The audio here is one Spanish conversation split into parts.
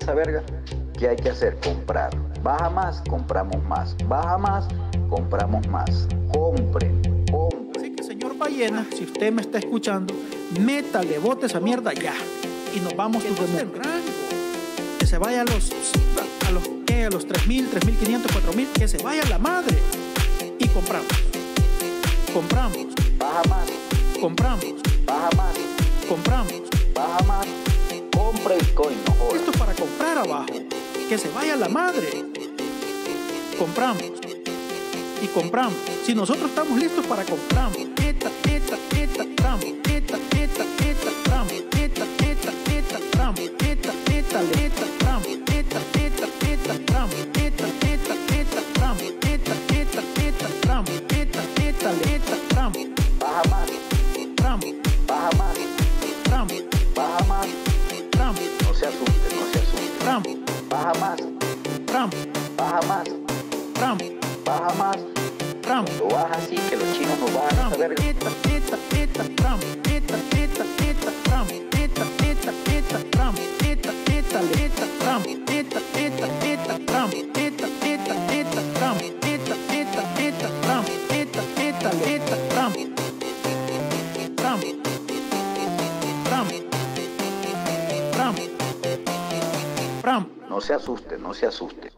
esa verga, ¿qué hay que hacer? Comprar. Baja más, compramos más. Baja más, compramos más. Compren, compren. Así que, señor Ballena, si usted me está escuchando, métale, bote esa mierda ya. Y nos vamos tu no que se vaya a los. A los A los 3.000, 3.500, 4.000. Que se vaya la madre. Y compramos. Compramos. Baja más. Compramos. Baja más. Compramos. Baja más compra coin, No para comprar abajo. Que se vaya la madre. Compramos. Y compramos. Si nosotros estamos listos para compramos. teta teta, teta, teta, teta, teta, teta, teta, teta, teta, teta, teta, teta, teta, teta, teta, teta, Bahamas, Trump, Bahamas, Trump, Bahamas, Trump. Lo baja así que los chinos nos van a saber. Pizza, pizza, pizza, Trump, pizza, pizza, pizza, Trump, pizza, pizza, pizza, Trump, pizza, pizza, pizza, Trump. se asuste, no se asuste.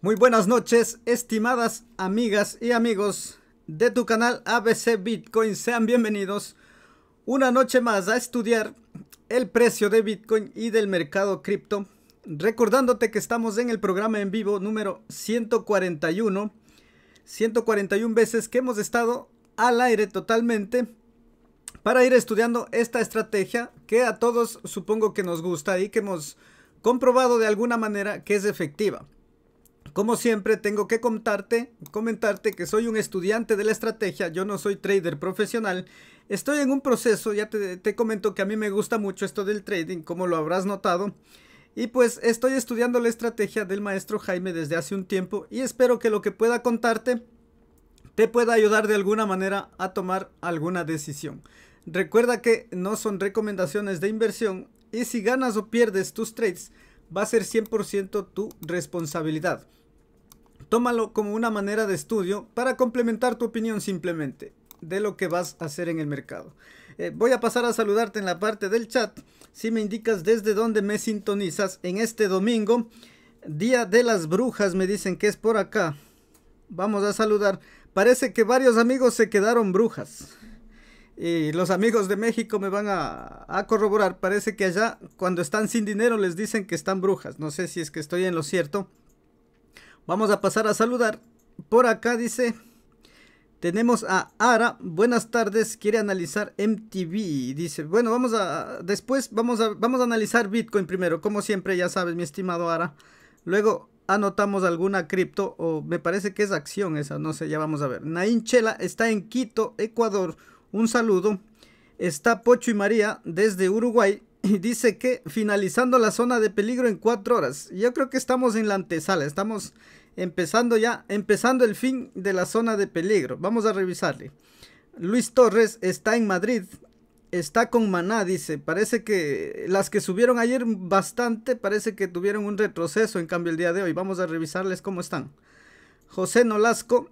Muy buenas noches, estimadas amigas y amigos de tu canal ABC Bitcoin. Sean bienvenidos una noche más a estudiar el precio de Bitcoin y del mercado cripto. Recordándote que estamos en el programa en vivo número 141. 141 veces que hemos estado al aire totalmente para ir estudiando esta estrategia que a todos supongo que nos gusta y que hemos comprobado de alguna manera que es efectiva. Como siempre, tengo que contarte, comentarte que soy un estudiante de la estrategia, yo no soy trader profesional. Estoy en un proceso, ya te, comento que a mí me gusta mucho esto del trading, como lo habrás notado. Y pues estoy estudiando la estrategia del maestro Jaime desde hace un tiempo y espero que lo que pueda contarte te pueda ayudar de alguna manera a tomar alguna decisión. Recuerda que no son recomendaciones de inversión y si ganas o pierdes tus trades, va a ser 100% tu responsabilidad. Tómalo como una manera de estudio para complementar tu opinión simplemente de lo que vas a hacer en el mercado. Eh, voy a pasar a saludarte en la parte del chat. Si me indicas desde dónde me sintonizas en este domingo, Día de las Brujas, me dicen que es por acá. Vamos a saludar. Parece que varios amigos se quedaron brujas y los amigos de México me van a, corroborar, parece que allá cuando están sin dinero les dicen que están brujas, no sé si es que estoy en lo cierto. Vamos a pasar a saludar. Por acá dice, tenemos a Ara, buenas tardes, quiere analizar MTV, dice, bueno, vamos a, después vamos a, vamos a analizar Bitcoin primero, como siempre, ya sabes, mi estimado Ara. Luego anotamos alguna cripto, o me parece que es acción esa, no sé, ya vamos a ver. Nainchela está en Quito, Ecuador un saludo. Está Pocho y María desde Uruguay y dice que finalizando la zona de peligro en cuatro horas. Yo creo que estamos en la antesala, estamos empezando ya, empezando el fin de la zona de peligro. Vamos a revisarle. Luis Torres está en Madrid, está con Maná, dice. Parece que las que subieron ayer bastante, parece que tuvieron un retroceso, en cambio el día de hoy. Vamos a revisarles cómo están. José Nolasco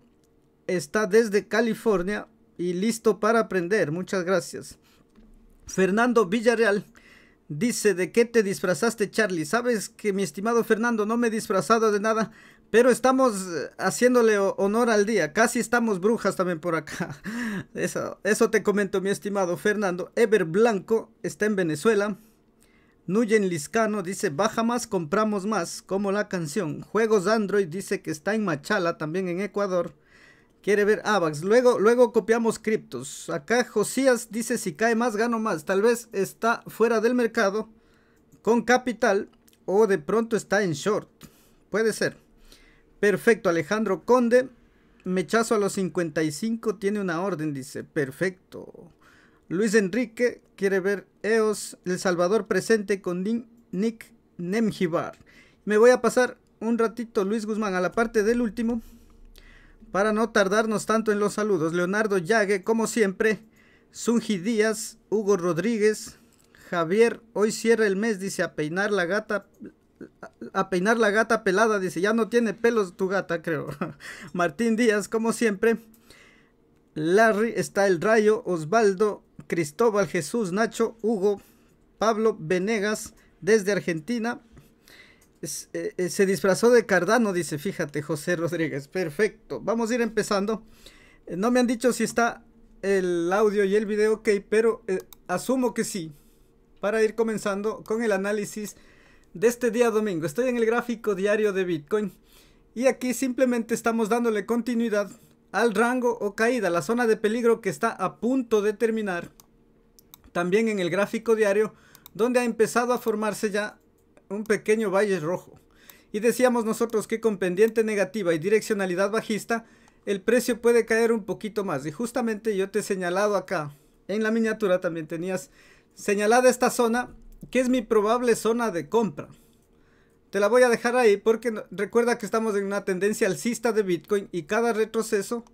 está desde California, y listo para aprender. Muchas gracias. Fernando Villarreal dice, ¿de qué te disfrazaste Charlie? Sabes que mi estimado Fernando, no me he disfrazado de nada, pero estamos eh, haciéndole honor al día. Casi estamos brujas también por acá. Eso, eso te comento, mi estimado Fernando. Ever Blanco está en Venezuela. Nuyen Liscano dice, baja más, compramos más, como la canción. Juegos Android dice que está en Machala, también en Ecuador. Quiere ver AVAX. Luego, luego copiamos criptos. Acá Josías dice si cae más, gano más. Tal vez está fuera del mercado con capital o de pronto está en short. Puede ser. Perfecto, Alejandro Conde. Mechazo a los 55 tiene una orden, dice. Perfecto. Luis Enrique quiere ver EOS El Salvador presente con Nick Nemjibar. Me voy a pasar un ratito, Luis Guzmán, a la parte del último. Para no tardarnos tanto en los saludos, Leonardo Yague, como siempre, Sunji Díaz, Hugo Rodríguez, Javier, hoy cierra el mes, dice, a peinar la gata, a peinar la gata pelada, dice, ya no tiene pelos tu gata, creo. Martín Díaz, como siempre, Larry, está el Rayo, Osvaldo, Cristóbal, Jesús, Nacho, Hugo, Pablo Venegas, desde Argentina, eh, eh, se disfrazó de Cardano, dice, fíjate, José Rodríguez. Perfecto. Vamos a ir empezando. Eh, no me han dicho si está el audio y el video ok, pero asumo que sí. Para ir comenzando con el análisis de este día domingo. Estoy en el gráfico diario de Bitcoin. Y aquí simplemente estamos dándole continuidad al rango o caída, la zona de peligro que está a punto de terminar. También en el gráfico diario, donde ha empezado a formarse ya un pequeño valle rojo. Y decíamos nosotros que con pendiente negativa y direccionalidad bajista, el precio puede caer un poquito más. Y justamente yo te he señalado acá, en la miniatura también tenías señalada esta zona, que es mi probable zona de compra. Te la voy a dejar ahí porque recuerda que estamos en una tendencia alcista de Bitcoin y cada retroceso,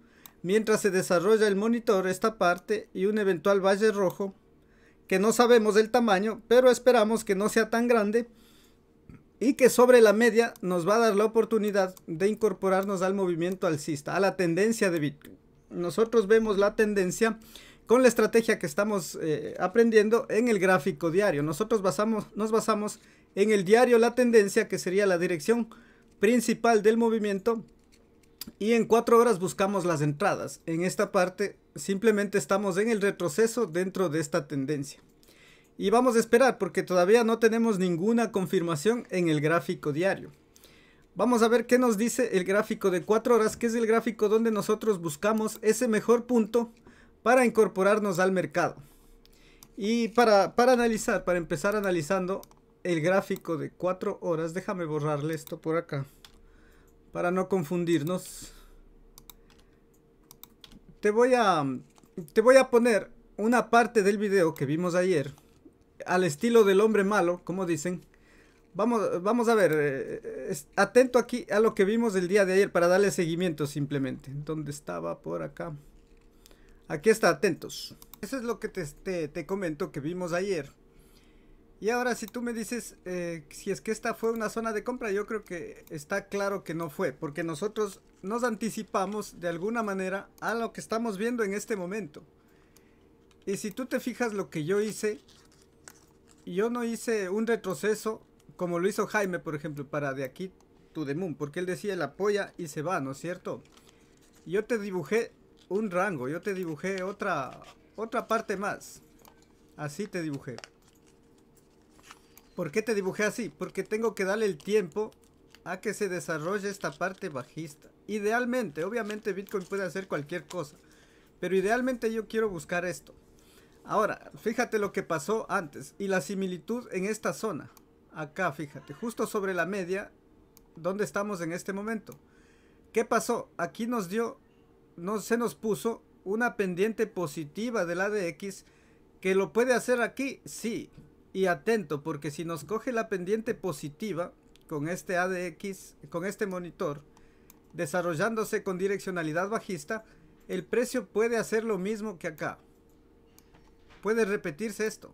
mientras se desarrolla el monitor, esta parte y un eventual valle rojo, que no sabemos el tamaño, pero esperamos que no sea tan grande, y que sobre la media nos va a dar la oportunidad de incorporarnos al movimiento alcista, a la tendencia de Bitcoin. Nosotros vemos la tendencia con la estrategia que estamos eh, aprendiendo en el gráfico diario. Nosotros nos basamos en el diario la tendencia, que sería la dirección principal del movimiento, y en cuatro horas buscamos las entradas. En esta parte simplemente estamos en el retroceso dentro de esta tendencia. Y vamos a esperar porque todavía no tenemos ninguna confirmación en el gráfico diario. Vamos a ver qué nos dice el gráfico de 4 horas, que es el gráfico donde nosotros buscamos ese mejor punto para incorporarnos al mercado. Y para, para analizar, para empezar analizando el gráfico de 4 horas, déjame borrarle esto por acá para no confundirnos. Te voy a te voy a poner una parte del video que vimos ayer al estilo del hombre malo, como dicen. Vamos, vamos a ver, eh, atento aquí a lo que vimos el día de ayer para darle seguimiento simplemente. donde estaba? Por acá. Aquí está, atentos. Eso es lo que te, comento que vimos ayer. Y ahora si tú me dices eh, si es que esta fue una zona de compra, yo creo que está claro que no fue, porque nosotros nos anticipamos de alguna manera a lo que estamos viendo en este momento. Y si tú te fijas lo que yo hice, yo no hice un retroceso como lo hizo Jaime, por ejemplo, para de aquí to the moon, porque él decía la apoya y se va, ¿no es cierto? Yo te dibujé un rango, yo te dibujé otra, otra parte más. Así te dibujé. ¿Por qué te dibujé así? Porque tengo que darle el tiempo a que se desarrolle esta parte bajista. Idealmente, obviamente Bitcoin puede hacer cualquier cosa, pero idealmente yo quiero buscar esto. Ahora, fíjate lo que pasó antes y la similitud en esta zona. Acá, fíjate, justo sobre la media, donde estamos en este momento. ¿Qué pasó? Aquí nos dio, no, se nos puso una pendiente positiva del ADX que lo puede hacer aquí, sí. Y atento, porque si nos coge la pendiente positiva con este ADX, con este monitor, desarrollándose con direccionalidad bajista, el precio puede hacer lo mismo que acá puede repetirse esto.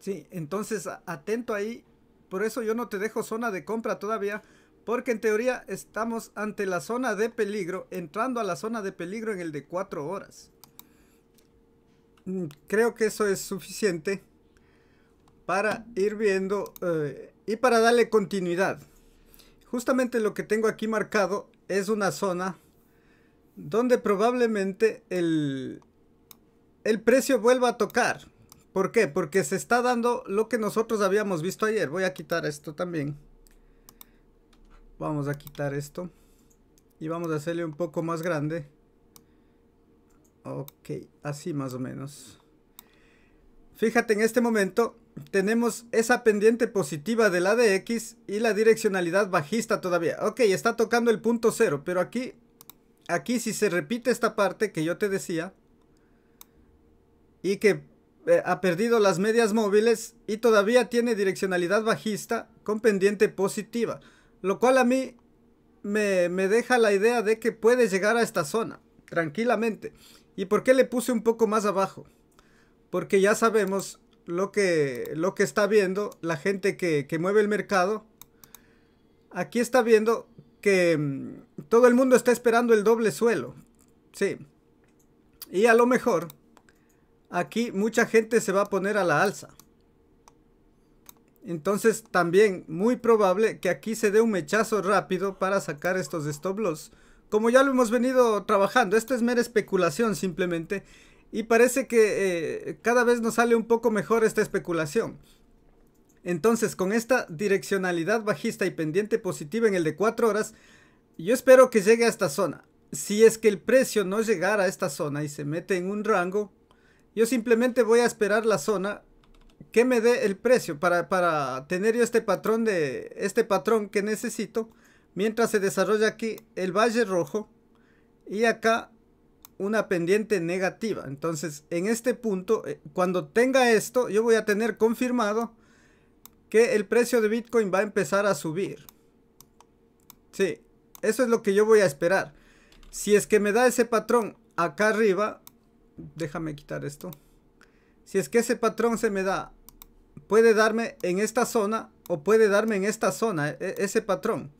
Sí, entonces atento ahí. Por eso yo no te dejo zona de compra todavía. Porque en teoría estamos ante la zona de peligro, entrando a la zona de peligro en el de 4 horas. Mm, creo que eso es suficiente para ir viendo eh, y para darle continuidad. Justamente lo que tengo aquí marcado es una zona donde probablemente el, el precio vuelve a tocar. ¿Por qué? Porque se está dando lo que nosotros habíamos visto ayer. Voy a quitar esto también. Vamos a quitar esto. Y vamos a hacerle un poco más grande. Ok, así más o menos. Fíjate en este momento tenemos esa pendiente positiva de la de X y la direccionalidad bajista todavía. Ok, está tocando el punto cero, pero aquí, aquí si se repite esta parte que yo te decía, y que eh, ha perdido las medias móviles y todavía tiene direccionalidad bajista con pendiente positiva, lo cual a mí me, deja la idea de que puede llegar a esta zona tranquilamente. ¿Y por qué le puse un poco más abajo? Porque ya sabemos lo que, lo que está viendo la gente que, mueve el mercado. Aquí está viendo que mm, todo el mundo está esperando el doble suelo. Sí. Y a lo mejor aquí mucha gente se va a poner a la alza. Entonces también muy probable que aquí se dé un mechazo rápido para sacar estos stop loss. Como ya lo hemos venido trabajando, esto es mera especulación simplemente. Y parece que eh, cada vez nos sale un poco mejor esta especulación. Entonces con esta direccionalidad bajista y pendiente positiva en el de 4 horas, yo espero que llegue a esta zona. Si es que el precio no llegara a esta zona y se mete en un rango, yo simplemente voy a esperar la zona que me dé el precio para, tener yo este patrón de este patrón que necesito mientras se desarrolla aquí el valle rojo y acá una pendiente negativa. Entonces, en este punto, eh, cuando tenga esto, yo voy a tener confirmado que el precio de Bitcoin va a empezar a subir. Sí, eso es lo que yo voy a esperar. Si es que me da ese patrón acá arriba, déjame quitar esto. Si es que ese patrón se me da, puede darme en esta zona o puede darme en esta zona e, e, ese patrón.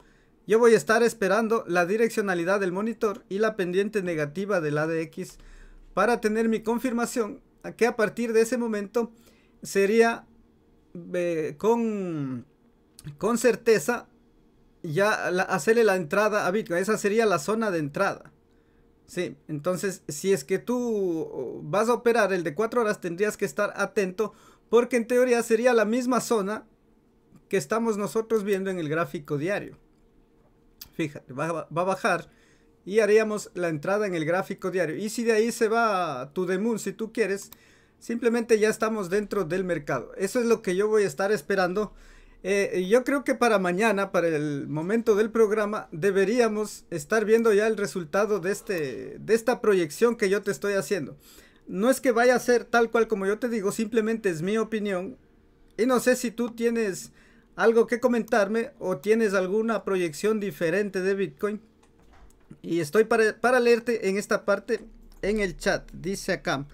Yo voy a estar esperando la direccionalidad del monitor y la pendiente negativa del ADX para tener mi confirmación que a partir de ese momento sería con, con certeza ya hacerle la entrada a Bitcoin. Esa sería la zona de entrada. Sí, entonces si es que tú uh, vas a operar el de 4 horas tendrías que estar atento porque en teoría sería la misma zona que estamos nosotros viendo en el gráfico diario. Fíjate, va, va a bajar y haríamos la entrada en el gráfico diario. Y si de ahí se va tu demon, si tú quieres, simplemente ya estamos dentro del mercado. Eso es lo que yo voy a estar esperando eh, yo creo que para mañana, para el momento del programa, deberíamos estar viendo ya el resultado de, este, de esta proyección que yo te estoy haciendo. No es que vaya a ser tal cual como yo te digo, simplemente es mi opinión. Y no sé si tú tienes algo que comentarme o tienes alguna proyección diferente de Bitcoin. Y estoy para, para leerte en esta parte en el chat. Dice acá.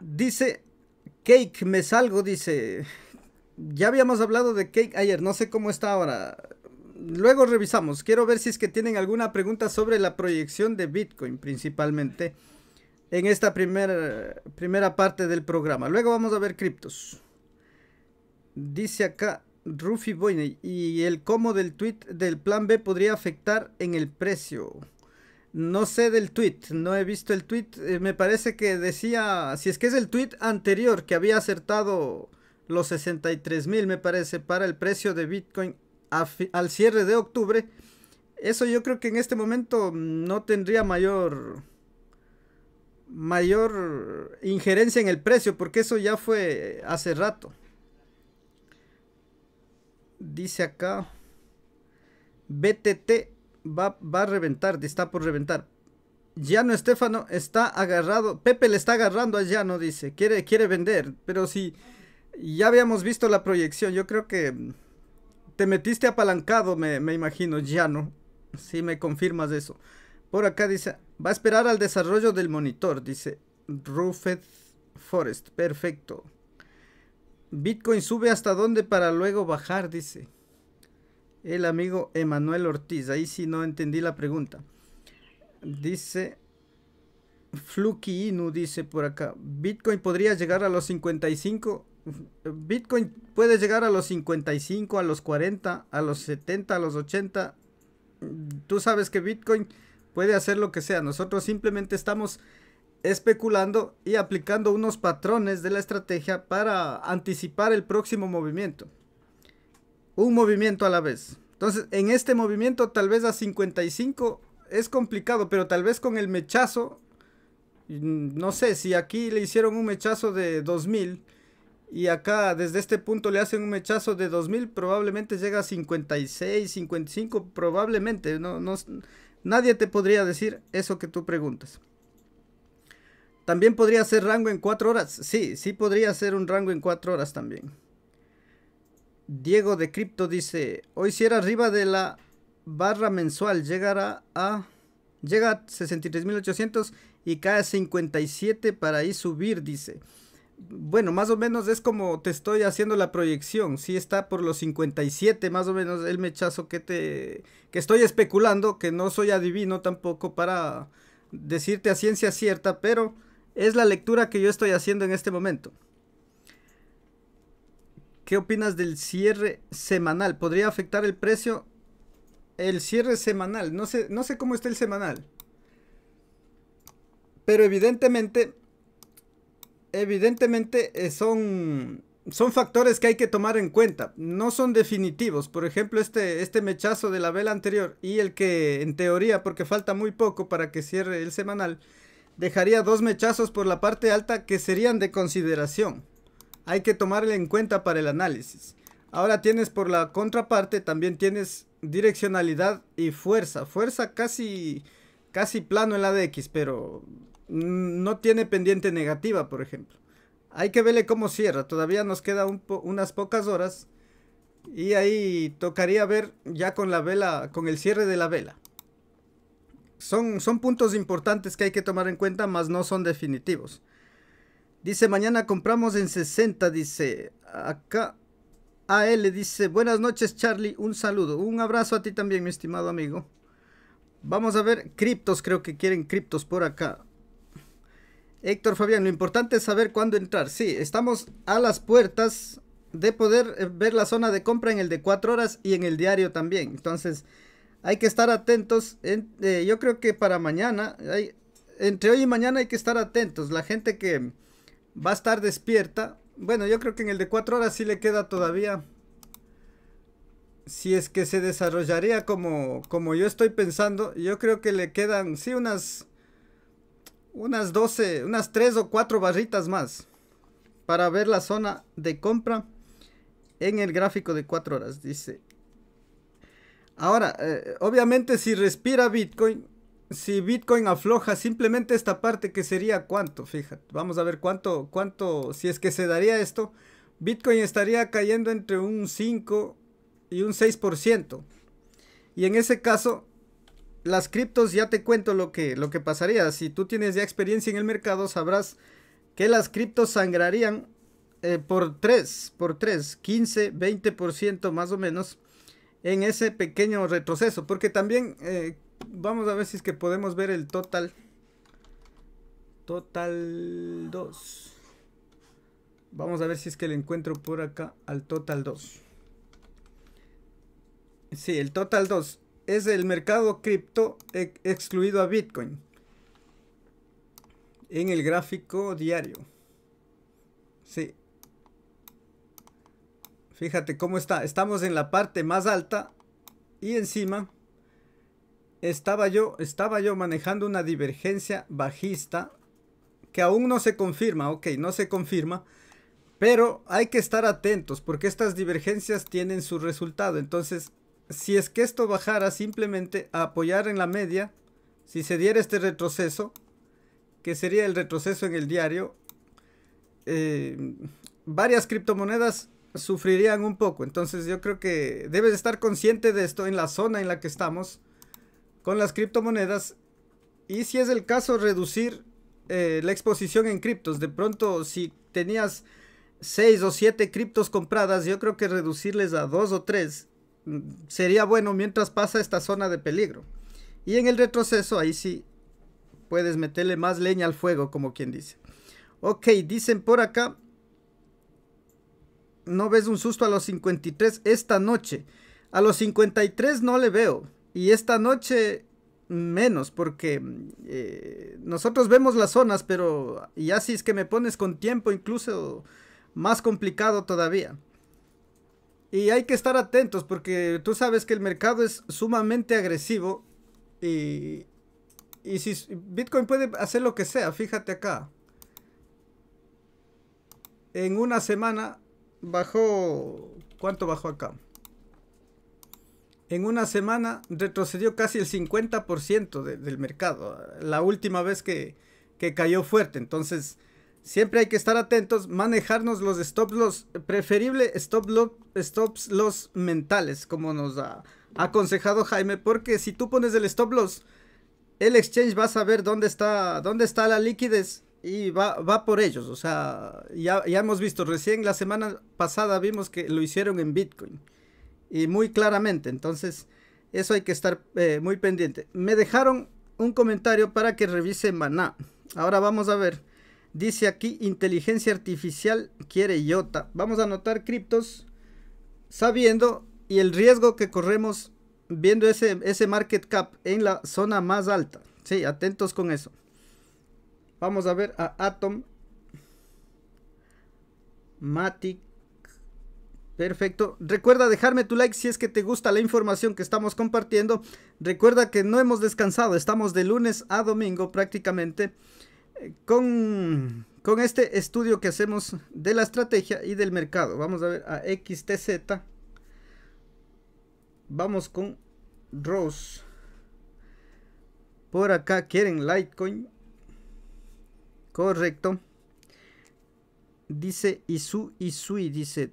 Dice Cake, me salgo, dice ya habíamos hablado de Cake ayer, no sé cómo está ahora. Luego revisamos. Quiero ver si es que tienen alguna pregunta sobre la proyección de Bitcoin principalmente en esta primera primera parte del programa. Luego vamos a ver criptos. Dice acá Rufi Boyne y el cómo del tweet del plan B podría afectar en el precio. No sé del tweet, no he visto el tweet. Eh, me parece que decía, si es que es el tweet anterior que había acertado los 63 mil, me parece, para el precio de Bitcoin al cierre de octubre. Eso yo creo que en este momento no tendría mayor mayor injerencia en el precio, porque eso ya fue eh, hace rato. Dice acá, BTT va, a reventar, está por reventar. no Estefano está agarrado, Pepe le está agarrando a no dice, quiere, quiere vender, pero si ya habíamos visto la proyección, yo creo que te metiste apalancado, me, imagino, ya no. Si me confirmas eso. Por acá dice, va a esperar al desarrollo del monitor, dice Rufet Forest. Perfecto. Bitcoin sube hasta dónde para luego bajar, dice el amigo Emanuel Ortiz. Ahí sí no entendí la pregunta. Dice Fluki Inu, dice por acá, Bitcoin podría llegar a los 55 Bitcoin puede llegar a los 55, a los 40, a los 70, a los 80. Tú sabes que Bitcoin puede hacer lo que sea. Nosotros simplemente estamos especulando y aplicando unos patrones de la estrategia para anticipar el próximo movimiento. Un movimiento a la vez. Entonces, en este movimiento tal vez a 55 es complicado, pero tal vez con el mechazo, mm, no sé, si aquí le hicieron un mechazo de 2000 y acá, desde este punto le hacen un mechazo de 2000, probablemente llega a 56, 55, probablemente. No, no, nadie te podría decir eso que tú preguntas. ¿También podría ser rango en 4 horas? Sí, sí podría ser un rango en 4 horas también. Diego de Cripto dice, hoy si era arriba de la barra mensual, llegará a... Llega a 63.800 y cae a 57 para ahí subir, dice. Bueno, más o menos es como te estoy haciendo la proyección. si está por los 57, más o menos el mechazo que te que estoy especulando, que no soy adivino tampoco para decirte a ciencia cierta, pero es la lectura que yo estoy haciendo en este momento. ¿Qué opinas del cierre semanal? ¿Podría afectar el precio? El cierre semanal, no sé, no sé cómo está el semanal. Pero evidentemente evidentemente eh, son, son factores que hay que tomar en cuenta. No son definitivos. Por ejemplo, este, este mechazo de la vela anterior y el que en teoría, porque falta muy poco para que cierre el semanal, dejaría dos mechazos por la parte alta que serían de consideración. Hay que tomarle en cuenta para el análisis. Ahora tienes por la contraparte, también tienes direccionalidad y fuerza. Fuerza casi, casi plano en la de x pero Mm, no tiene pendiente negativa, por ejemplo. Hay que verle cómo cierra. Todavía nos queda unas pocas horas. Y ahí tocaría ver ya con la vela, con el cierre de la vela. Son, son puntos importantes que hay que tomar en cuenta, mas no son definitivos. Dice, mañana compramos en 60, dice. Acá AL dice, buenas noches Charlie, un saludo. Un abrazo a ti también, mi estimado amigo. Vamos a ver, criptos, creo que quieren criptos por acá. Héctor Fabián, lo importante es saber cuándo entrar. Sí, estamos a las puertas de poder eh, ver la zona de compra en el de 4 horas y en el diario también. Entonces, hay que estar atentos. Eh, yo creo que para mañana, entre hoy y mañana hay que estar atentos. La gente que va a estar despierta. Bueno, yo creo que en el de 4 horas sí le queda todavía. Si es que se desarrollaría como, como yo estoy pensando, yo creo que le quedan, sí, unas unas 12, unas 3 o 4 barritas más para ver la zona de compra en el gráfico de 4 horas, dice. Ahora, eh, obviamente si respira Bitcoin, si Bitcoin afloja simplemente esta parte que sería cuánto, fíjate, vamos a ver cuánto, cuánto, si es que se daría esto, Bitcoin estaría cayendo entre un 5 y un 6%. Y en ese caso, las criptos, ya te cuento lo que, lo que pasaría. Si tú tienes ya experiencia en el mercado, sabrás que las criptos sangrarían eh, por 3, por 3, 15, 20% más o menos en ese pequeño retroceso. Porque también, eh, vamos a ver si es que podemos ver el total. Total 2. Vamos a ver si es que le encuentro por acá al total 2. Sí, el total 2 es el mercado cripto e, excluido a Bitcoin en el gráfico diario. Sí. Fíjate cómo está. Estamos en la parte más alta y encima estaba yo, estaba yo manejando una divergencia bajista que aún no se confirma, ok, no se confirma, pero hay que estar atentos porque estas divergencias tienen su resultado. Entonces, si es que esto bajara simplemente a apoyar en la media, si se diera este retroceso, que sería el retroceso en el diario, eh, varias criptomonedas sufrirían un poco. Entonces yo creo que debes estar consciente de esto en la zona en la que estamos con las criptomonedas y si es el caso reducir eh, la exposición en criptos. De pronto si tenías 6 o 7 criptos compradas, yo creo que reducirles a 2 o 3 sería bueno mientras pasa esta zona de peligro. Y en el retroceso, ahí sí puedes meterle más leña al fuego, como quien dice. Ok, dicen por acá. No ves un susto a los 53 esta noche. A los 53 no le veo. Y esta noche menos, porque eh, nosotros vemos las zonas, pero ya si es que me pones con tiempo, incluso más complicado todavía. Y hay que estar atentos porque tú sabes que el mercado es sumamente agresivo y, y si Bitcoin puede hacer lo que sea, fíjate acá. En una semana bajó, ¿cuánto bajó acá? En una semana retrocedió casi el 50% del mercado, la última vez que, que cayó fuerte. Entonces, Siempre hay que estar atentos, manejarnos los stop loss, preferible stop loss, stops mentales, como nos ha aconsejado Jaime, porque si tú pones el stop loss, el exchange va a saber dónde está, dónde está la liquidez y va, por ellos. O sea, ya, hemos visto, recién la semana pasada vimos que lo hicieron en Bitcoin y muy claramente, entonces eso hay que estar eh, muy pendiente. Me dejaron un comentario para que revise Maná. Ahora vamos a ver. Dice aquí inteligencia artificial quiere IOTA. Vamos a anotar criptos sabiendo y el riesgo que corremos viendo ese, ese market cap en la zona más alta. Sí, atentos con eso. Vamos a ver a Atom. Matic. Perfecto. Recuerda dejarme tu like si es que te gusta la información que estamos compartiendo. Recuerda que no hemos descansado. Estamos de lunes a domingo prácticamente con, con este estudio que hacemos de la estrategia y del mercado. Vamos a ver a XTZ. Vamos con ross Por acá quieren Litecoin. Correcto. Dice Isu Isui, dice,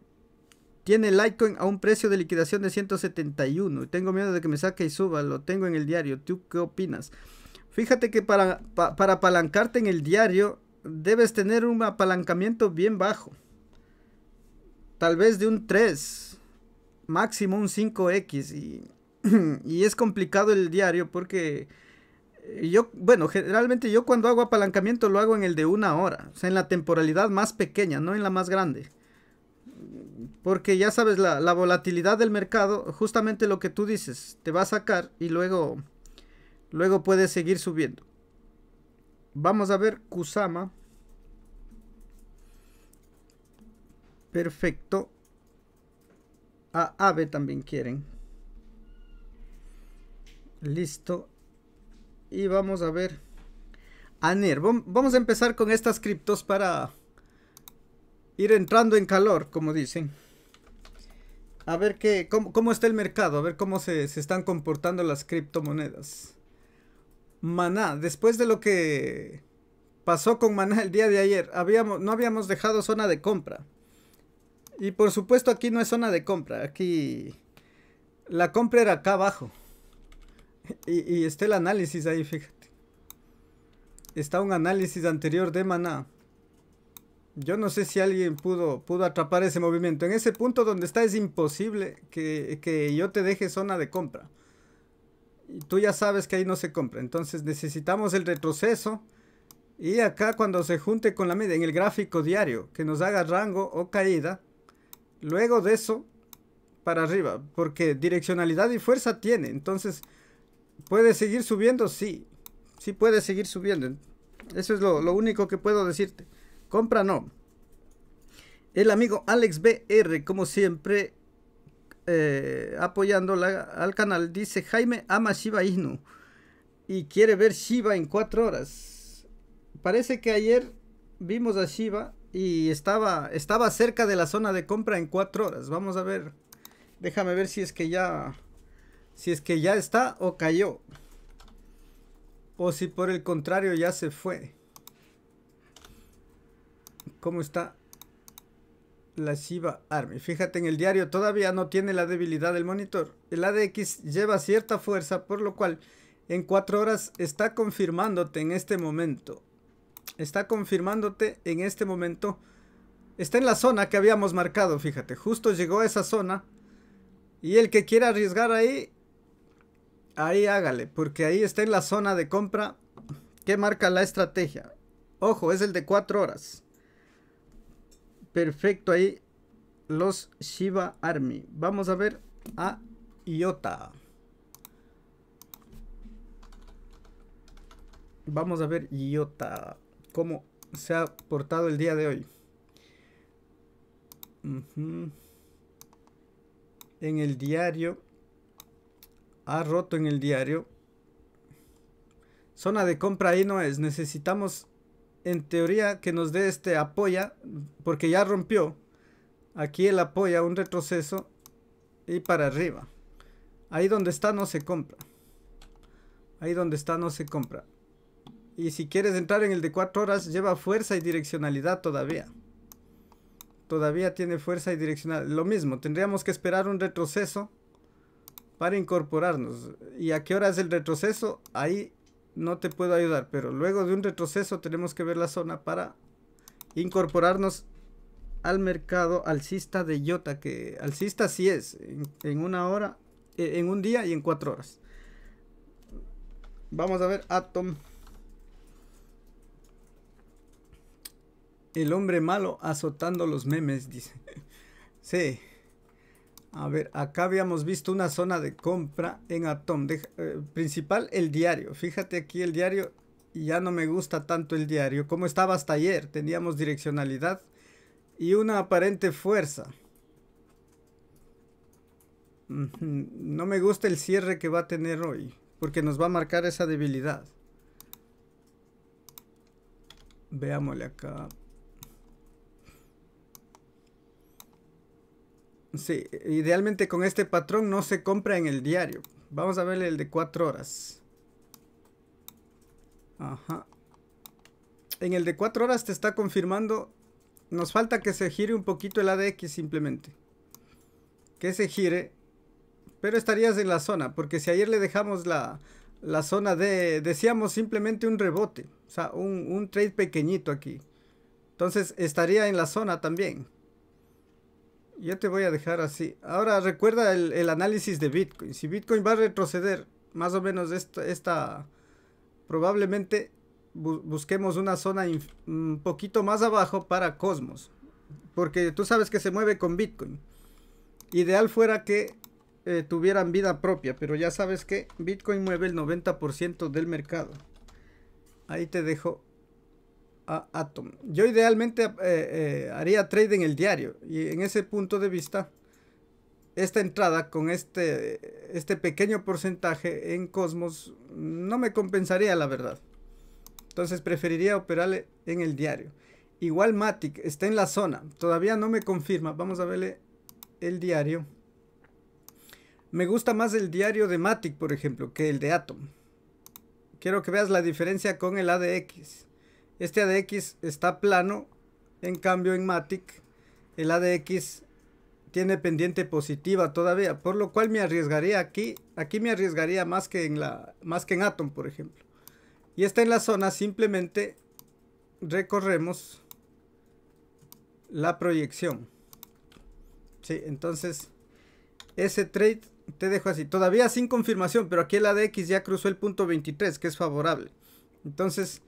tiene Litecoin a un precio de liquidación de 171. Tengo miedo de que me saque y suba, lo tengo en el diario. ¿Tú qué opinas? Fíjate que para, para apalancarte en el diario debes tener un apalancamiento bien bajo. Tal vez de un 3, máximo un 5X. Y, es complicado el diario porque eh, yo, bueno, generalmente yo cuando hago apalancamiento lo hago en el de una hora, o sea, en la temporalidad más pequeña, no en la más grande. Porque ya sabes, la, la volatilidad del mercado, justamente lo que tú dices, te va a sacar y luego Luego puede seguir subiendo. Vamos a ver Kusama. Perfecto. A Ave también quieren. Listo. Y vamos a ver. Aner. Vamos a empezar con estas criptos para ir entrando en calor, como dicen. A ver qué, cómo, está el mercado, a ver cómo se, se están comportando las criptomonedas. Maná, después de lo que pasó con Maná el día de ayer, habíamos, no habíamos dejado zona de compra. Y por supuesto aquí no es zona de compra, aquí la compra era acá abajo. Y, está el análisis ahí, fíjate. Está un análisis anterior de Maná. Yo no sé si alguien pudo, pudo atrapar ese movimiento. En ese punto donde está es imposible que yo te deje zona de compra. Y tú ya sabes que ahí no se compra. Entonces necesitamos el retroceso. Y acá cuando se junte con la media, en el gráfico diario, que nos haga rango o caída. Luego de eso, para arriba. Porque direccionalidad y fuerza tiene. Entonces, ¿puede seguir subiendo? Sí. Sí puede seguir subiendo. Eso es lo, único que puedo decirte. Compra no. El amigo Alex BR, como siempre, eh, apoyando al canal, dice Jaime ama Shiba Inu y quiere ver Shiva en cuatro horas. Parece que ayer vimos a Shiva y estaba, estaba cerca de la zona de compra en cuatro horas. Vamos a ver, déjame ver si es que ya, si es que ya está o cayó. O si por el contrario ya se fue. ¿Cómo está? la Shiva Army. Fíjate en el diario, todavía no tiene la debilidad del monitor. El ADX lleva cierta fuerza, por lo cual en 4 horas está confirmándote en este momento. Está confirmándote en este momento. Está en la zona que habíamos marcado, fíjate. Justo llegó a esa zona. Y el que quiera arriesgar ahí, ahí hágale. Porque ahí está en la zona de compra que marca la estrategia. Ojo, es el de 4 horas. Perfecto, ahí los Shiva Army. Vamos a ver a Iota. Vamos a ver Iota. Cómo se ha portado el día de hoy. En el diario. Ha roto en el diario. Zona de compra ahí no es. Necesitamos en teoría que nos dé este apoya, porque ya rompió. Aquí el apoya un retroceso y para arriba. Ahí donde está no se compra. Ahí donde está no se compra. Y si quieres entrar en el de 4 horas, lleva fuerza y direccionalidad todavía. Todavía tiene fuerza y direccionalidad. Lo mismo, tendríamos que esperar un retroceso para incorporarnos. ¿Y a qué hora es el retroceso? Ahí no te puedo ayudar, pero luego de un retroceso tenemos que ver la zona para incorporarnos al mercado alcista de Iota, que alcista sí es, en, en una hora, e, en un día y en cuatro horas. Vamos a ver Atom. El hombre malo azotando los memes, dice. sí. A ver, acá habíamos visto una zona de compra en Atom. De, eh, principal, el diario. Fíjate aquí el diario. Ya no me gusta tanto el diario. Como estaba hasta ayer. Teníamos direccionalidad y una aparente fuerza. No me gusta el cierre que va a tener hoy. Porque nos va a marcar esa debilidad. Veámosle acá. Sí, idealmente con este patrón no se compra en el diario. Vamos a ver el de 4 horas. Ajá. En el de 4 horas te está confirmando. Nos falta que se gire un poquito el ADX simplemente. Que se gire. Pero estarías en la zona. Porque si ayer le dejamos la, la zona de... Decíamos simplemente un rebote. O sea, un, un trade pequeñito aquí. Entonces estaría en la zona también. Yo te voy a dejar así. Ahora recuerda el, análisis de Bitcoin. Si Bitcoin va a retroceder más o menos esta, probablemente busquemos una zona un poquito más abajo para Cosmos. Porque tú sabes que se mueve con Bitcoin. Ideal fuera que eh, tuvieran vida propia, pero ya sabes que Bitcoin mueve el 90% del mercado. Ahí te dejo Atom. Yo idealmente eh, eh, haría trade en el diario y en ese punto de vista, esta entrada con este, este pequeño porcentaje en Cosmos no me compensaría la verdad. Entonces preferiría operarle en el diario. Igual Matic está en la zona, todavía no me confirma. Vamos a verle el diario. Me gusta más el diario de Matic, por ejemplo, que el de Atom. Quiero que veas la diferencia con el ADX. Este ADX está plano, en cambio en Matic el ADX tiene pendiente positiva todavía, por lo cual me arriesgaría aquí, aquí me arriesgaría más que en la más que en Atom, por ejemplo. Y está en la zona, simplemente recorremos la proyección. Sí, entonces ese trade te dejo así, todavía sin confirmación, pero aquí el ADX ya cruzó el punto 23, que es favorable. Entonces,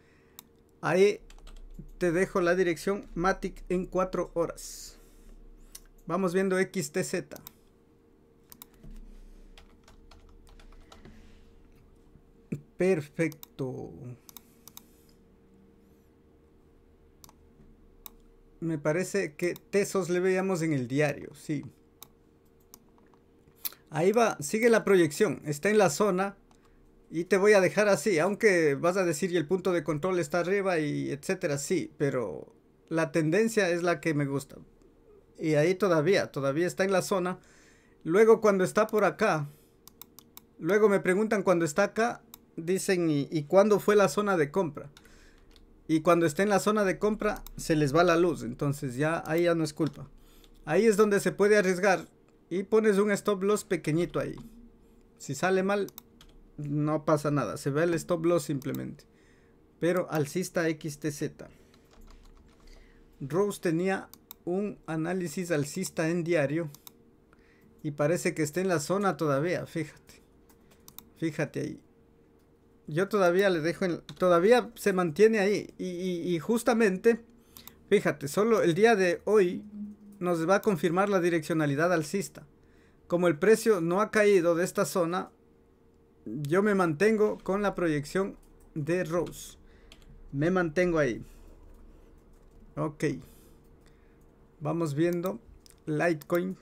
Ahí te dejo la dirección Matic en 4 horas. Vamos viendo XTZ. Perfecto. Me parece que Tesos le veíamos en el diario, sí. Ahí va, sigue la proyección. Está en la zona y te voy a dejar así, aunque vas a decir y el punto de control está arriba y etcétera, sí, pero la tendencia es la que me gusta. Y ahí todavía, todavía está en la zona. Luego cuando está por acá, luego me preguntan cuando está acá, dicen y, y cuándo fue la zona de compra. Y cuando está en la zona de compra se les va la luz, entonces ya ahí ya no es culpa. Ahí es donde se puede arriesgar y pones un stop loss pequeñito ahí. Si sale mal, no pasa nada, se ve el stop loss simplemente. Pero alcista XTZ. Rose tenía un análisis alcista en diario y parece que está en la zona todavía, fíjate. Fíjate ahí. Yo todavía le dejo en, todavía se mantiene ahí y, justamente, fíjate, solo el día de hoy nos va a confirmar la direccionalidad alcista. Como el precio no ha caído de esta zona, yo me mantengo con la proyección de Rose. Me mantengo ahí. Ok. Vamos viendo Litecoin.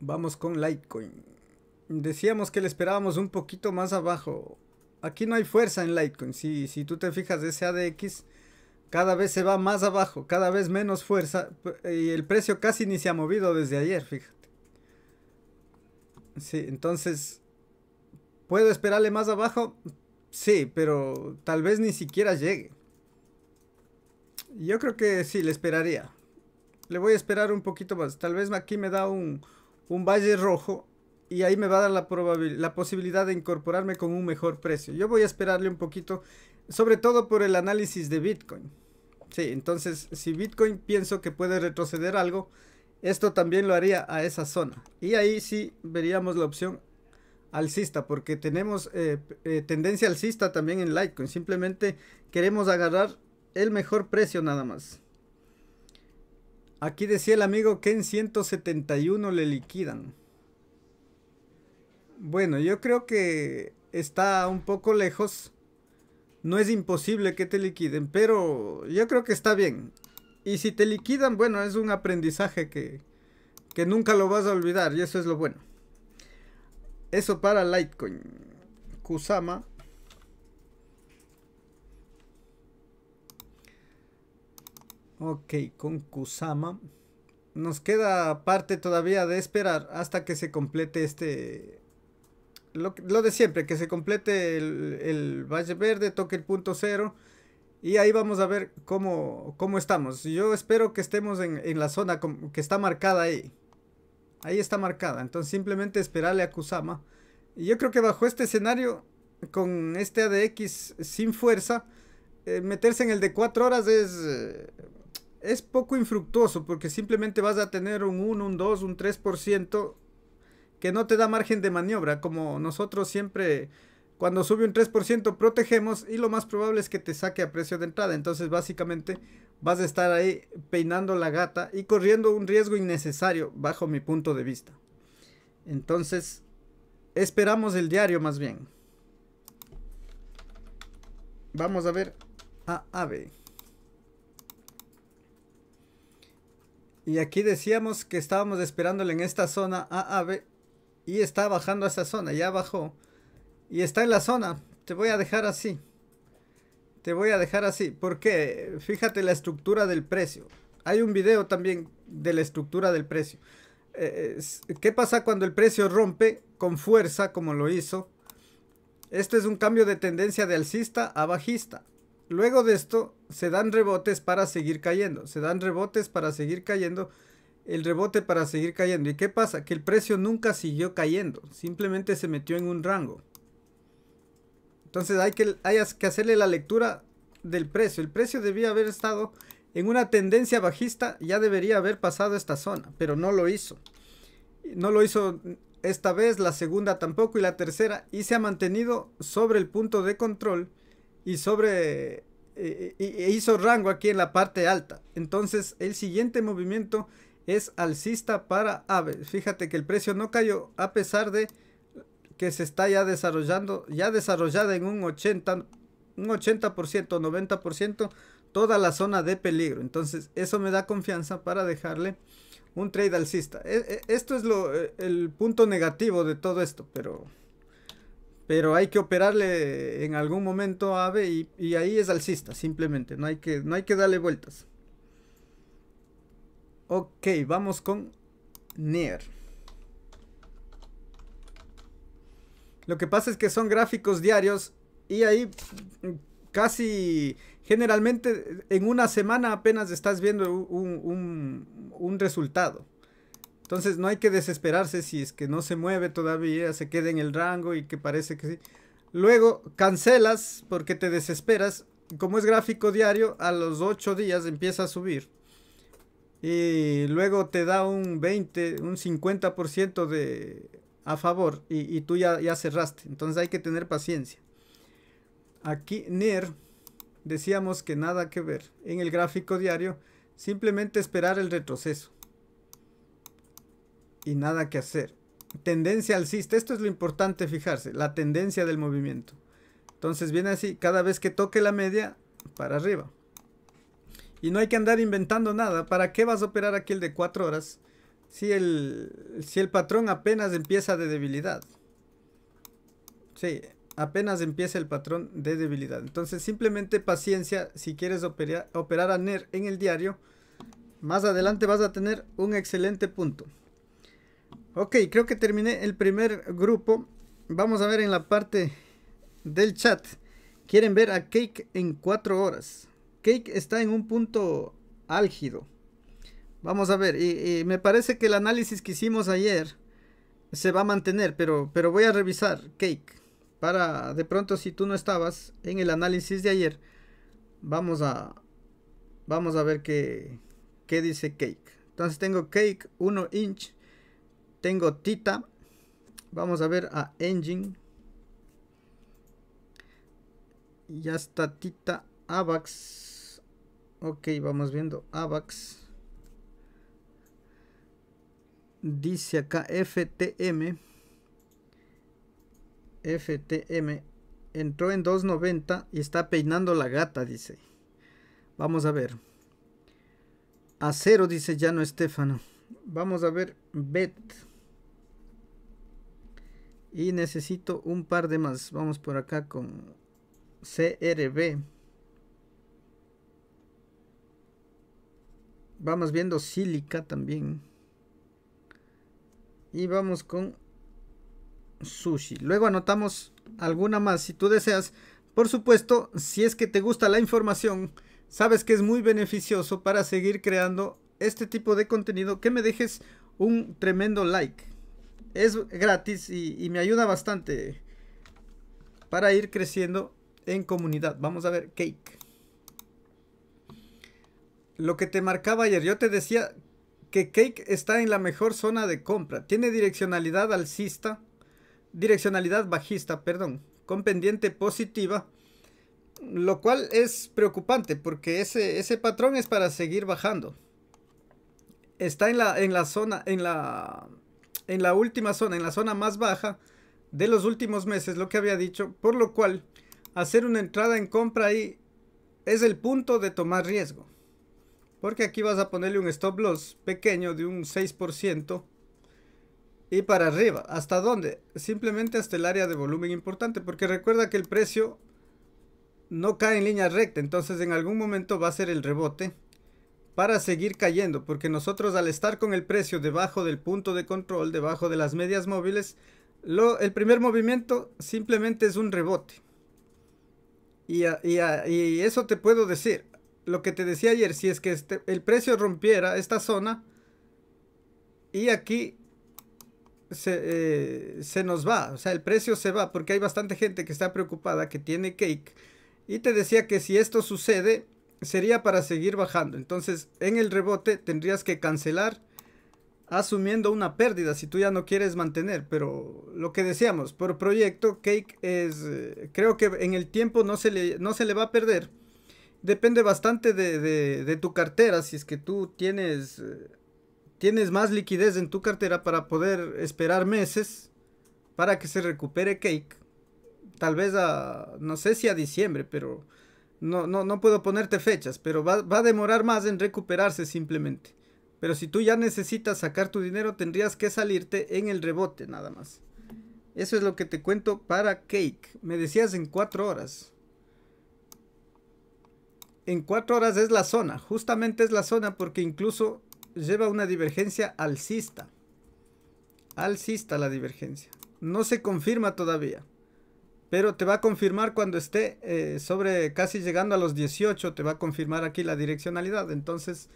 Vamos con Litecoin. Decíamos que le esperábamos un poquito más abajo. Aquí no hay fuerza en Litecoin. Si, si tú te fijas, ese ADX cada vez se va más abajo, cada vez menos fuerza y el precio casi ni se ha movido desde ayer, fíjate. Sí, entonces, ¿puedo esperarle más abajo? Sí, pero tal vez ni siquiera llegue. Yo creo que sí, le esperaría. Le voy a esperar un poquito más. Tal vez aquí me da un, un valle rojo y ahí me va a dar la, la posibilidad de incorporarme con un mejor precio. Yo voy a esperarle un poquito sobre todo por el análisis de Bitcoin. Sí, entonces si Bitcoin pienso que puede retroceder algo, esto también lo haría a esa zona. Y ahí sí veríamos la opción alcista, porque tenemos eh, eh, tendencia alcista también en Litecoin. Simplemente queremos agarrar el mejor precio nada más. Aquí decía el amigo que en 171 le liquidan. Bueno, yo creo que está un poco lejos no es imposible que te liquiden, pero yo creo que está bien. Y si te liquidan, bueno, es un aprendizaje que, que nunca lo vas a olvidar y eso es lo bueno. Eso para Litecoin. Kusama. Ok, con Kusama. Nos queda parte todavía de esperar hasta que se complete este, lo, lo, de siempre, que se complete el, Valle Verde, toque el punto cero. Y ahí vamos a ver cómo, cómo estamos. Yo espero que estemos en, la zona que está marcada ahí. Ahí está marcada. Entonces simplemente esperarle a Kusama. Y yo creo que bajo este escenario, con este ADX sin fuerza, eh, meterse en el de 4 horas es, eh, es poco infructuoso. Porque simplemente vas a tener un 1, un 2, un 3% que no te da margen de maniobra, como nosotros siempre cuando sube un 3% protegemos y lo más probable es que te saque a precio de entrada. Entonces básicamente vas a estar ahí peinando la gata y corriendo un riesgo innecesario bajo mi punto de vista. Entonces esperamos el diario más bien. Vamos a ver a AVE. Y aquí decíamos que estábamos esperándole en esta zona a AVE y está bajando a esa zona, ya bajó. Y está en la zona. Te voy a dejar así. Te voy a dejar así. porque Fíjate la estructura del precio. Hay un video también de la estructura del precio. Eh, ¿Qué pasa cuando el precio rompe con fuerza como lo hizo? este es un cambio de tendencia de alcista a bajista. Luego de esto se dan rebotes para seguir cayendo. Se dan rebotes para seguir cayendo el rebote para seguir cayendo. ¿Y qué pasa? Que el precio nunca siguió cayendo, simplemente se metió en un rango. Entonces hay que, que hacerle la lectura del precio. El precio debía haber estado en una tendencia bajista, ya debería haber pasado esta zona, pero no lo hizo. No lo hizo esta vez, la segunda tampoco y la tercera, y se ha mantenido sobre el punto de control y sobre... Eh, eh, e hizo rango aquí en la parte alta. Entonces el siguiente movimiento es alcista para AVE. Fíjate que el precio no cayó a pesar de que se está ya desarrollando, ya desarrollada en un 80, un 80%, 90% toda la zona de peligro. Entonces eso me da confianza para dejarle un trade alcista. E, e, esto es lo, e, el punto negativo de todo esto, pero, pero hay que operarle en algún momento AVE y, y ahí es alcista, simplemente. No hay que, no hay que darle vueltas. Ok, vamos con NEAR. Lo que pasa es que son gráficos diarios y ahí mm, casi generalmente en una semana apenas estás viendo un, un, resultado. Entonces no hay que desesperarse si es que no se mueve todavía, se queda en el rango y que parece que sí. Luego cancelas porque te desesperas. Como es gráfico diario, a los 8 días empieza a subir y luego te da un 20, un 50% de a favor y, tú ya, ya, cerraste. Entonces hay que tener paciencia. Aquí NIR decíamos que nada que ver. En el gráfico diario simplemente esperar el retroceso. Y nada que hacer. Tendencia alcista. Esto es lo importante fijarse. La tendencia del movimiento. Entonces viene así. Cada vez que toque la media para arriba. Y no hay que andar inventando nada. ¿Para qué vas a operar aquí el de 4 horas? Si el, si el patrón apenas empieza de debilidad. Sí, apenas empieza el patrón de debilidad. Entonces simplemente paciencia si quieres operar, operar a NER en el diario. Más adelante vas a tener un excelente punto. Ok, creo que terminé el primer grupo. Vamos a ver en la parte del chat. Quieren ver a Cake en 4 horas. Cake está en un punto álgido. Vamos a ver, y, me parece que el análisis que hicimos ayer se va a mantener, pero, pero voy a revisar Cake para de pronto si tú no estabas en el análisis de ayer, vamos a vamos a ver qué, qué dice Cake. Entonces tengo Cake 1 inch, tengo Tita, vamos a ver a Engine. Ya está Tita AVAX. Ok, vamos viendo AVAX. Dice acá FTM. FTM entró en 2.90 y está peinando la gata, dice. Vamos a ver. A cero dice ya no, Estefano. Vamos a ver Bet. Y necesito un par de más. Vamos por acá con CRB. Vamos viendo sílica también. Y vamos con sushi. Luego anotamos alguna más si tú deseas. Por supuesto, si es que te gusta la información, sabes que es muy beneficioso para seguir creando este tipo de contenido que me dejes un tremendo like. Es gratis y, y me ayuda bastante para ir creciendo en comunidad. Vamos a ver, cake. Lo que te marcaba ayer, yo te decía que Cake está en la mejor zona de compra. Tiene direccionalidad alcista, direccionalidad bajista, perdón, con pendiente positiva. Lo cual es preocupante porque ese, ese patrón es para seguir bajando. Está en la, en la zona, en la, en la última zona, en la zona más baja de los últimos meses, lo que había dicho, por lo cual hacer una entrada en compra ahí es el punto de tomar riesgo. Porque aquí vas a ponerle un stop loss pequeño de un 6% y para arriba. ¿Hasta dónde? Simplemente hasta el área de volumen importante. Porque recuerda que el precio no cae en línea recta. Entonces en algún momento va a ser el rebote para seguir cayendo. Porque nosotros al estar con el precio debajo del punto de control, debajo de las medias móviles, lo, el primer movimiento simplemente es un rebote. y eso te puedo decir lo que te decía ayer, si es que este, el precio rompiera esta zona y aquí eh, se, nos va, o sea, el precio se va porque hay bastante gente que está preocupada, que tiene cake. Y te decía que si esto sucede, sería para seguir bajando. Entonces, en el rebote tendrías que cancelar asumiendo una pérdida si tú ya no quieres mantener. Pero lo que decíamos, por proyecto, cake es, eh, creo que en el tiempo no se le, no se le va a perder depende bastante de, de, tu cartera. Si es que tú tienes, eh, tienes más liquidez en tu cartera para poder esperar meses para que se recupere Cake. Tal vez a, no sé si a diciembre, pero no, no, no puedo ponerte fechas, pero va, va a demorar más en recuperarse simplemente. Pero si tú ya necesitas sacar tu dinero, tendrías que salirte en el rebote nada más. Eso es lo que te cuento para Cake. Me decías en cuatro horas. En cuatro horas es la zona. Justamente es la zona porque incluso lleva una divergencia alcista. Alcista la divergencia. No se confirma todavía. Pero te va a confirmar cuando esté eh, sobre casi llegando a los 18. Te va a confirmar aquí la direccionalidad. Entonces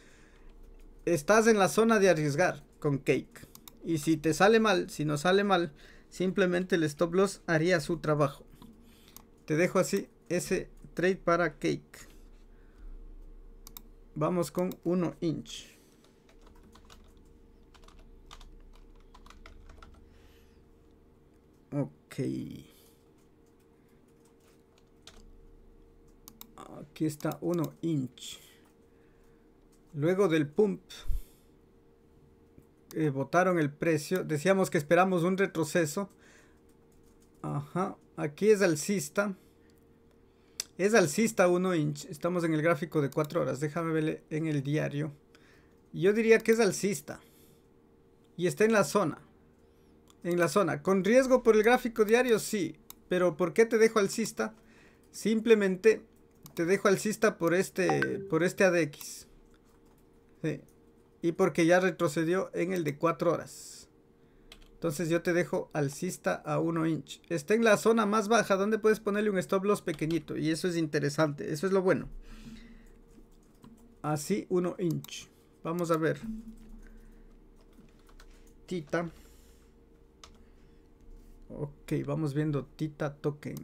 estás en la zona de arriesgar con Cake. Y si te sale mal, si no sale mal, simplemente el stop loss haría su trabajo. Te dejo así ese trade para Cake. Vamos con 1 inch. Ok. Aquí está 1 inch. Luego del pump. botaron eh, votaron el precio. Decíamos que esperamos un retroceso. Ajá. Aquí es alcista. Es alcista 1 inch. Estamos en el gráfico de 4 horas. Déjame ver en el diario. Yo diría que es alcista. Y está en la zona. En la zona. ¿Con riesgo por el gráfico diario? Sí. Pero ¿por qué te dejo alcista? Simplemente te dejo alcista por este, por este ADX. Y porque ya retrocedió en el de 4 horas. Entonces yo te dejo alcista a 1 inch. Está en la zona más baja donde puedes ponerle un stop loss pequeñito. Y eso es interesante. Eso es lo bueno. Así 1 inch. Vamos a ver. Tita. Ok, vamos viendo Tita Token.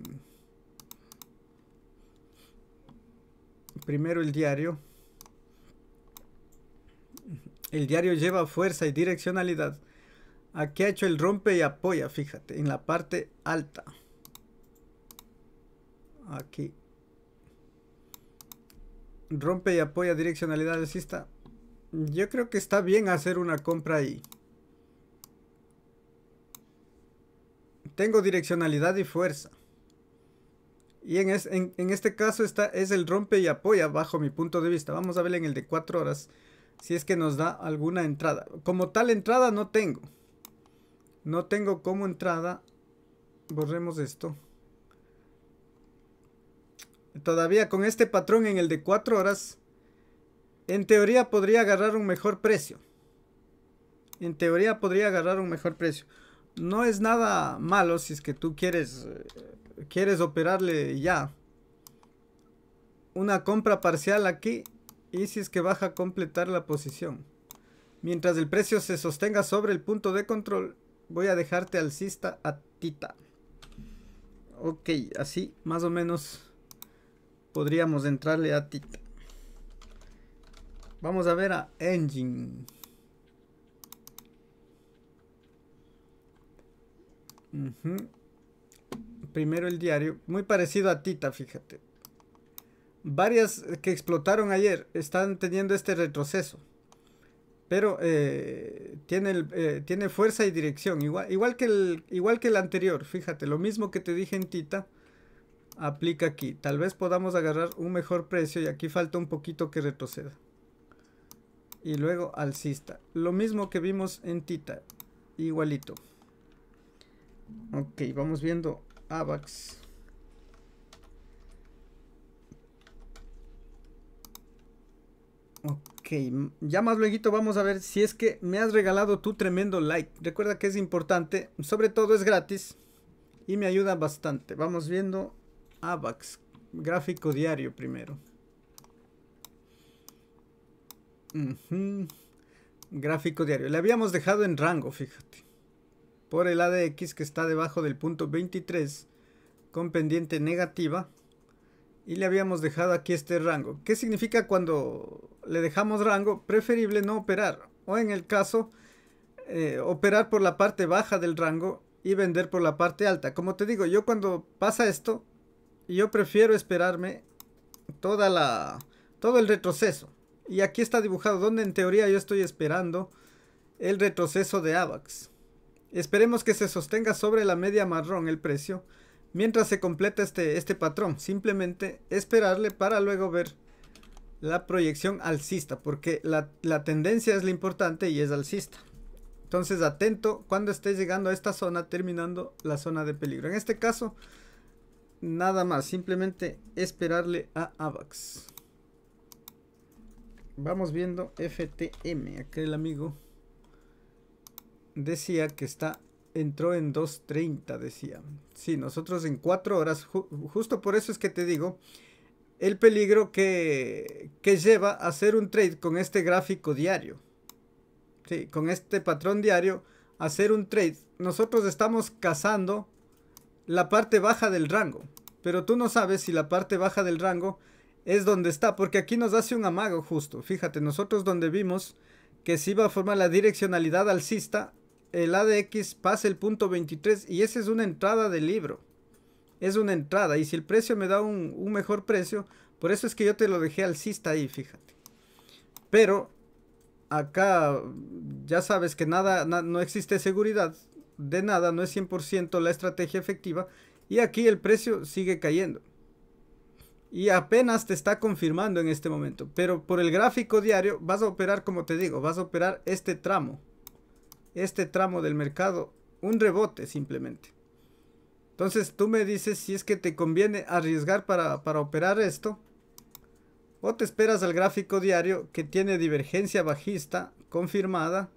Primero el diario. El diario lleva fuerza y direccionalidad. Aquí ha hecho el rompe y apoya, fíjate, en la parte alta. Aquí. Rompe y apoya direccionalidad alcista. Yo creo que está bien hacer una compra ahí. Tengo direccionalidad y fuerza. Y en, este caso está, es el rompe y apoya bajo mi punto de vista. Vamos a ver en el de 4 horas si es que nos da alguna entrada. Como tal entrada no tengo. No tengo como entrada. Borremos esto. Todavía con este patrón en el de 4 horas, en teoría podría agarrar un mejor precio. En teoría podría agarrar un mejor precio. No es nada malo si es que tú quieres, eh, quieres operarle ya una compra parcial aquí y si es que baja a completar la posición. Mientras el precio se sostenga sobre el punto de control, Voy a dejarte alcista a Tita. Ok, así más o menos podríamos entrarle a Tita. Vamos a ver a Engine. Primero el diario. Muy parecido a Tita, fíjate. Varias que explotaron ayer están teniendo este retroceso pero eh, tiene, eh, tiene fuerza y dirección, igual, igual, que el, igual que el anterior, fíjate, lo mismo que te dije en Tita, aplica aquí, tal vez podamos agarrar un mejor precio y aquí falta un poquito que retroceda. Y luego alcista, lo mismo que vimos en Tita, igualito. Ok, vamos viendo AVAX. Ok, ya más luego vamos a ver si es que me has regalado tu tremendo like. Recuerda que es importante, sobre todo es gratis y me ayuda bastante. Vamos viendo AVAX, gráfico diario primero. Gráfico diario. Le habíamos dejado en rango, fíjate. Por el ADX que está debajo del punto 23 con pendiente negativa y le habíamos dejado aquí este rango. ¿Qué significa cuando le dejamos rango? Preferible no operar o en el caso eh, operar por la parte baja del rango y vender por la parte alta. Como te digo, yo cuando pasa esto, yo prefiero esperarme toda la, todo el retroceso. Y aquí está dibujado donde en teoría yo estoy esperando el retroceso de AVAX. Esperemos que se sostenga sobre la media marrón el precio mientras se completa este, este patrón. Simplemente esperarle para luego ver la proyección alcista, porque la, tendencia es lo importante y es alcista. Entonces atento cuando esté llegando a esta zona, terminando la zona de peligro. En este caso, nada más, simplemente esperarle a AVAX. Vamos viendo FTM, aquel amigo decía que está entró en 2.30, decía. Sí, nosotros en 4 horas, justo por eso es que te digo, el peligro que, que lleva a hacer un trade con este gráfico diario. Sí, con este patrón diario, hacer un trade. Nosotros estamos cazando la parte baja del rango, pero tú no sabes si la parte baja del rango es donde está, porque aquí nos hace un amago justo. Fíjate, nosotros donde vimos que se iba a formar la direccionalidad alcista, el ADX pasa el punto 23 y esa es una entrada del libro. Es una entrada y si el precio me da un, mejor precio, por eso es que yo te lo dejé alcista ahí, fíjate. Pero acá ya sabes que nada, no existe seguridad de nada, no es 100% la estrategia efectiva y aquí el precio sigue cayendo. Y apenas te está confirmando en este momento, pero por el gráfico diario vas a operar como te digo, vas a operar este tramo este tramo del mercado. Un rebote simplemente. Entonces tú me dices si es que te conviene arriesgar para, operar esto. O te esperas al gráfico diario que tiene divergencia bajista confirmada.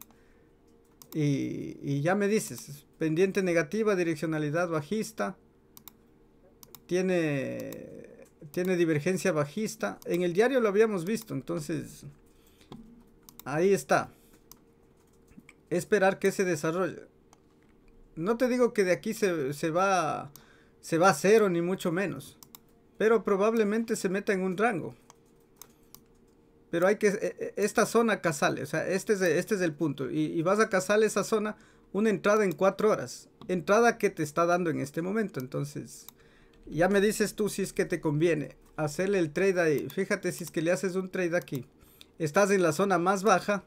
Y, y, ya me dices, pendiente negativa, direccionalidad bajista, tiene, tiene divergencia bajista. En el diario lo habíamos visto, entonces ahí está esperar que se desarrolle. No te digo que de aquí se, va, se va a cero, ni mucho menos. Pero probablemente se meta en un rango. Pero hay que... E, e, esta zona casale, o sea, este es, este es el punto. Y, y vas a casar esa zona una entrada en cuatro horas. Entrada que te está dando en este momento. Entonces, ya me dices tú si es que te conviene hacerle el trade ahí. Fíjate si es que le haces un trade aquí. Estás en la zona más baja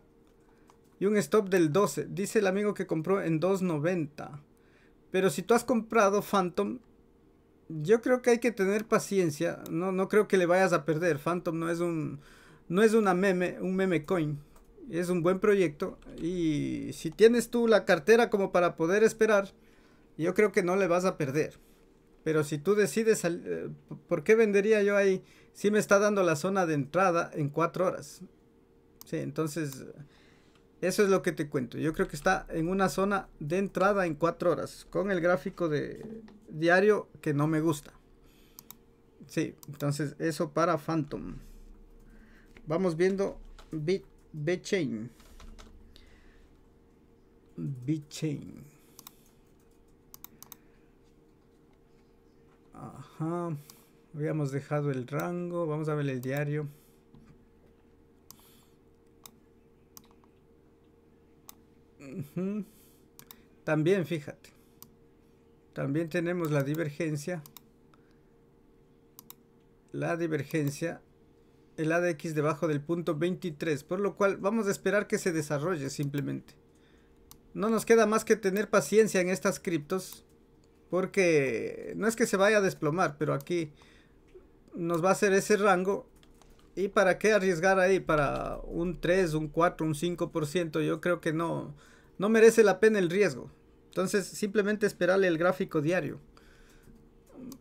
y un stop del 12. Dice el amigo que compró en 2.90. Pero si tú has comprado Phantom, yo creo que hay que tener paciencia. No, no creo que le vayas a perder. Phantom no es un no es una meme, un meme coin. Es un buen proyecto y si tienes tú la cartera como para poder esperar, yo creo que no le vas a perder. Pero si tú decides, eh, ¿por qué vendería yo ahí? Si me está dando la zona de entrada en 4 horas. Sí, entonces eso es lo que te cuento. Yo creo que está en una zona de entrada en 4 horas, con el gráfico de diario que no me gusta. Sí, entonces eso para Phantom. Vamos viendo B-Chain. chain Ajá. Habíamos dejado el rango. Vamos a ver el diario. También, fíjate. También tenemos la divergencia. La divergencia. El adx debajo del punto 23. Por lo cual vamos a esperar que se desarrolle simplemente. No nos queda más que tener paciencia en estas criptos. Porque no es que se vaya a desplomar. Pero aquí nos va a hacer ese rango. ¿Y para qué arriesgar ahí? Para un 3, un 4, un 5%. Yo creo que no no merece la pena el riesgo. Entonces, simplemente esperarle el gráfico diario.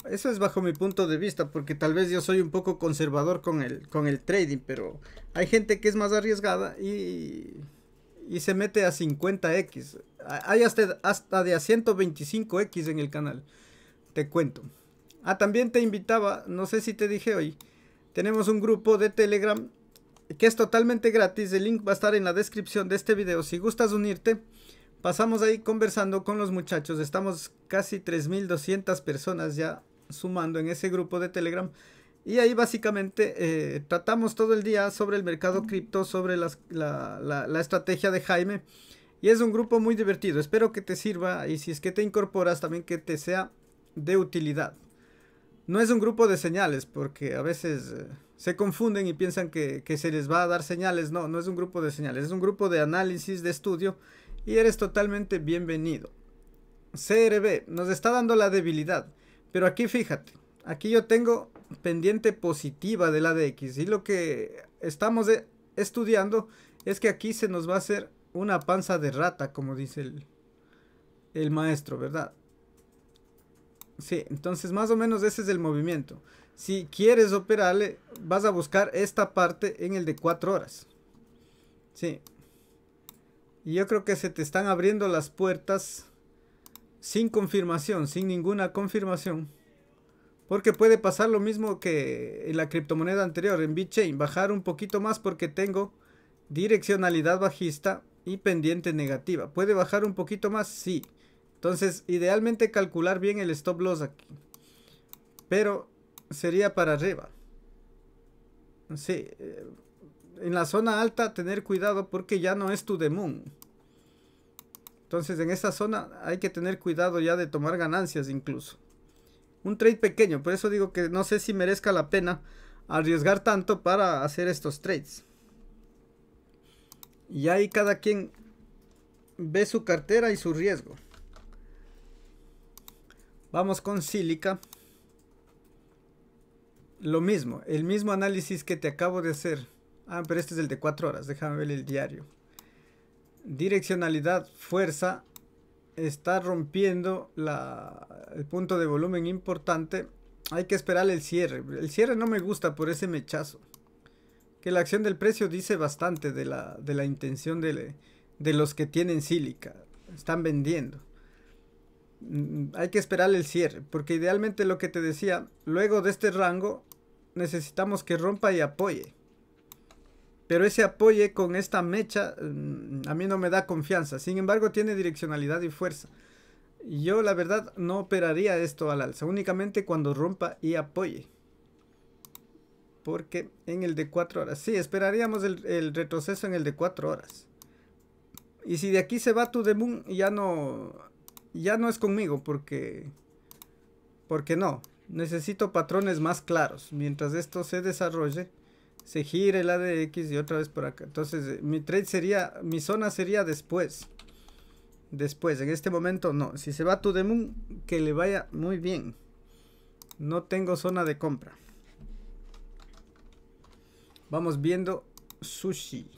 Eso es bajo mi punto de vista, porque tal vez yo soy un poco conservador con el, con el trading, pero hay gente que es más arriesgada y, y se mete a 50x. Hay hasta, hasta de a 125x en el canal. Te cuento. Ah, también te invitaba, no sé si te dije hoy, tenemos un grupo de Telegram que es totalmente gratis. El link va a estar en la descripción de este video. Si gustas unirte, pasamos ahí conversando con los muchachos. Estamos casi 3.200 personas ya sumando en ese grupo de Telegram. Y ahí básicamente eh, tratamos todo el día sobre el mercado cripto, sobre la, estrategia de Jaime. Y es un grupo muy divertido. Espero que te sirva y si es que te incorporas también que te sea de utilidad. No es un grupo de señales porque a veces... Eh, se confunden y piensan que, se les va a dar señales. No, no es un grupo de señales, es un grupo de análisis, de estudio y eres totalmente bienvenido. CRB nos está dando la debilidad, pero aquí fíjate, aquí yo tengo pendiente positiva de de ADX y lo que estamos e, estudiando es que aquí se nos va a hacer una panza de rata, como dice el, el maestro, ¿verdad? Sí, entonces más o menos ese es el movimiento. Si quieres operarle, vas a buscar esta parte en el de 4 horas. Sí. Y yo creo que se te están abriendo las puertas sin confirmación, sin ninguna confirmación. Porque puede pasar lo mismo que en la criptomoneda anterior, en BitChain, bajar un poquito más porque tengo direccionalidad bajista y pendiente negativa. ¿Puede bajar un poquito más? Sí. Entonces, idealmente calcular bien el stop loss aquí. Pero sería para arriba. Sí. Eh, en la zona alta tener cuidado porque ya no es tu demon. Entonces en esta zona hay que tener cuidado ya de tomar ganancias incluso. Un trade pequeño, por eso digo que no sé si merezca la pena arriesgar tanto para hacer estos trades. Y ahí cada quien ve su cartera y su riesgo. Vamos con sílica. Lo mismo, el mismo análisis que te acabo de hacer. Ah, pero este es el de 4 horas, déjame ver el diario. Direccionalidad, fuerza, está rompiendo la, el punto de volumen importante. Hay que esperar el cierre. El cierre no me gusta por ese mechazo. Que la acción del precio dice bastante de la, de la intención de, de los que tienen sílica. Están vendiendo. Mm, hay que esperar el cierre. Porque idealmente lo que te decía, luego de este rango necesitamos que rompa y apoye. Pero ese apoye con esta mecha mm, a mí no me da confianza. Sin embargo, tiene direccionalidad y fuerza. Yo la verdad no operaría esto al alza, únicamente cuando rompa y apoye. Porque en el de cuatro horas, sí, esperaríamos el, retroceso en el de 4 horas. Y si de aquí se va tu demon, ya no, ya no es conmigo, porque, porque no. Necesito patrones más claros. Mientras esto se desarrolle, se la de x y otra vez por acá. Entonces, eh, mi trade sería, mi zona sería después. Después, en este momento no. Si se va todo the que le vaya muy bien. No tengo zona de compra. Vamos viendo sushi.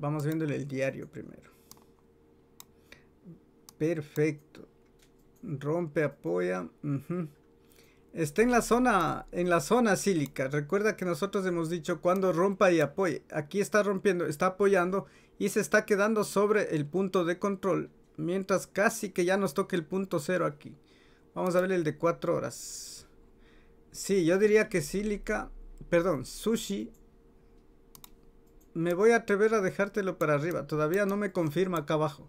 vamos viendo el diario primero. Perfecto. Rompe, apoya. Está en la zona, en la zona sílica. Recuerda que nosotros hemos dicho cuando rompa y apoye. Aquí está rompiendo, está apoyando y se está quedando sobre el punto de control. Mientras casi que ya nos toque el punto cero aquí. Vamos a ver el de 4 horas. Sí, yo diría que sílica, perdón, sushi. Me voy a atrever a dejártelo para arriba. Todavía no me confirma acá abajo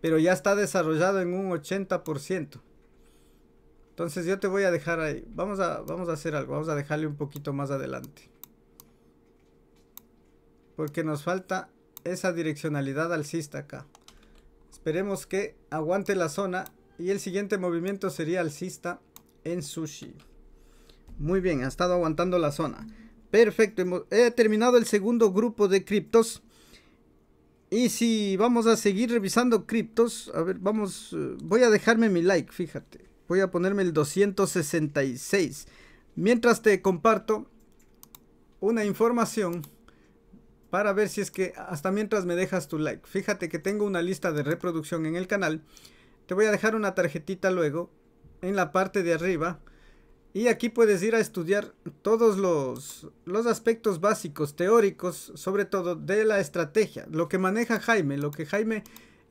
pero ya está desarrollado en un 80%. Entonces yo te voy a dejar ahí. Vamos a, vamos a hacer algo. Vamos a dejarle un poquito más adelante. Porque nos falta esa direccionalidad alcista acá. Esperemos que aguante la zona. Y el siguiente movimiento sería alcista en sushi. Muy bien, ha estado aguantando la zona. Perfecto, he terminado el segundo grupo de criptos. Y si vamos a seguir revisando criptos, a ver, vamos, eh, voy a dejarme mi like, fíjate. Voy a ponerme el 266. Mientras te comparto una información para ver si es que hasta mientras me dejas tu like. Fíjate que tengo una lista de reproducción en el canal. Te voy a dejar una tarjetita luego en la parte de arriba y aquí puedes ir a estudiar todos los, aspectos básicos, teóricos, sobre todo de la estrategia, lo que maneja Jaime, lo que Jaime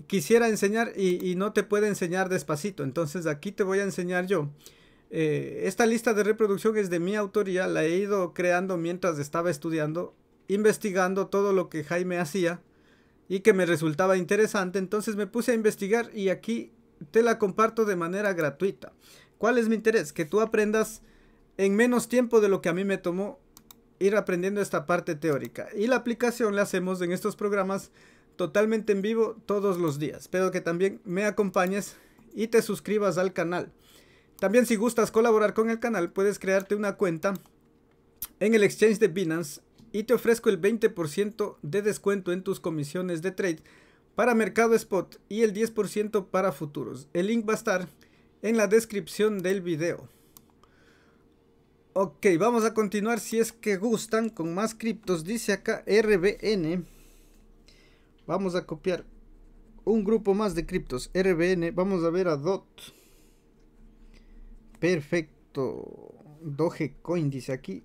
quisiera enseñar y, no te puede enseñar despacito. Entonces aquí te voy a enseñar yo. Eh, esta lista de reproducción es de mi autoría, la he ido creando mientras estaba estudiando, investigando todo lo que Jaime hacía y que me resultaba interesante. Entonces me puse a investigar y aquí te la comparto de manera gratuita. ¿Cuál es mi interés? Que tú aprendas en menos tiempo de lo que a mí me tomó ir aprendiendo esta parte teórica. Y la aplicación la hacemos en estos programas totalmente en vivo todos los días. Espero que también me acompañes y te suscribas al canal. También si gustas colaborar con el canal, puedes crearte una cuenta en el exchange de Binance y te ofrezco el 20% de descuento en tus comisiones de trade para mercado spot y el 10% para futuros. El link va a estar en la descripción del video. Ok, vamos a continuar si es que gustan con más criptos. Dice acá RBN. Vamos a copiar un grupo más de criptos. RBN. Vamos a ver a DOT. Perfecto. Coin dice aquí.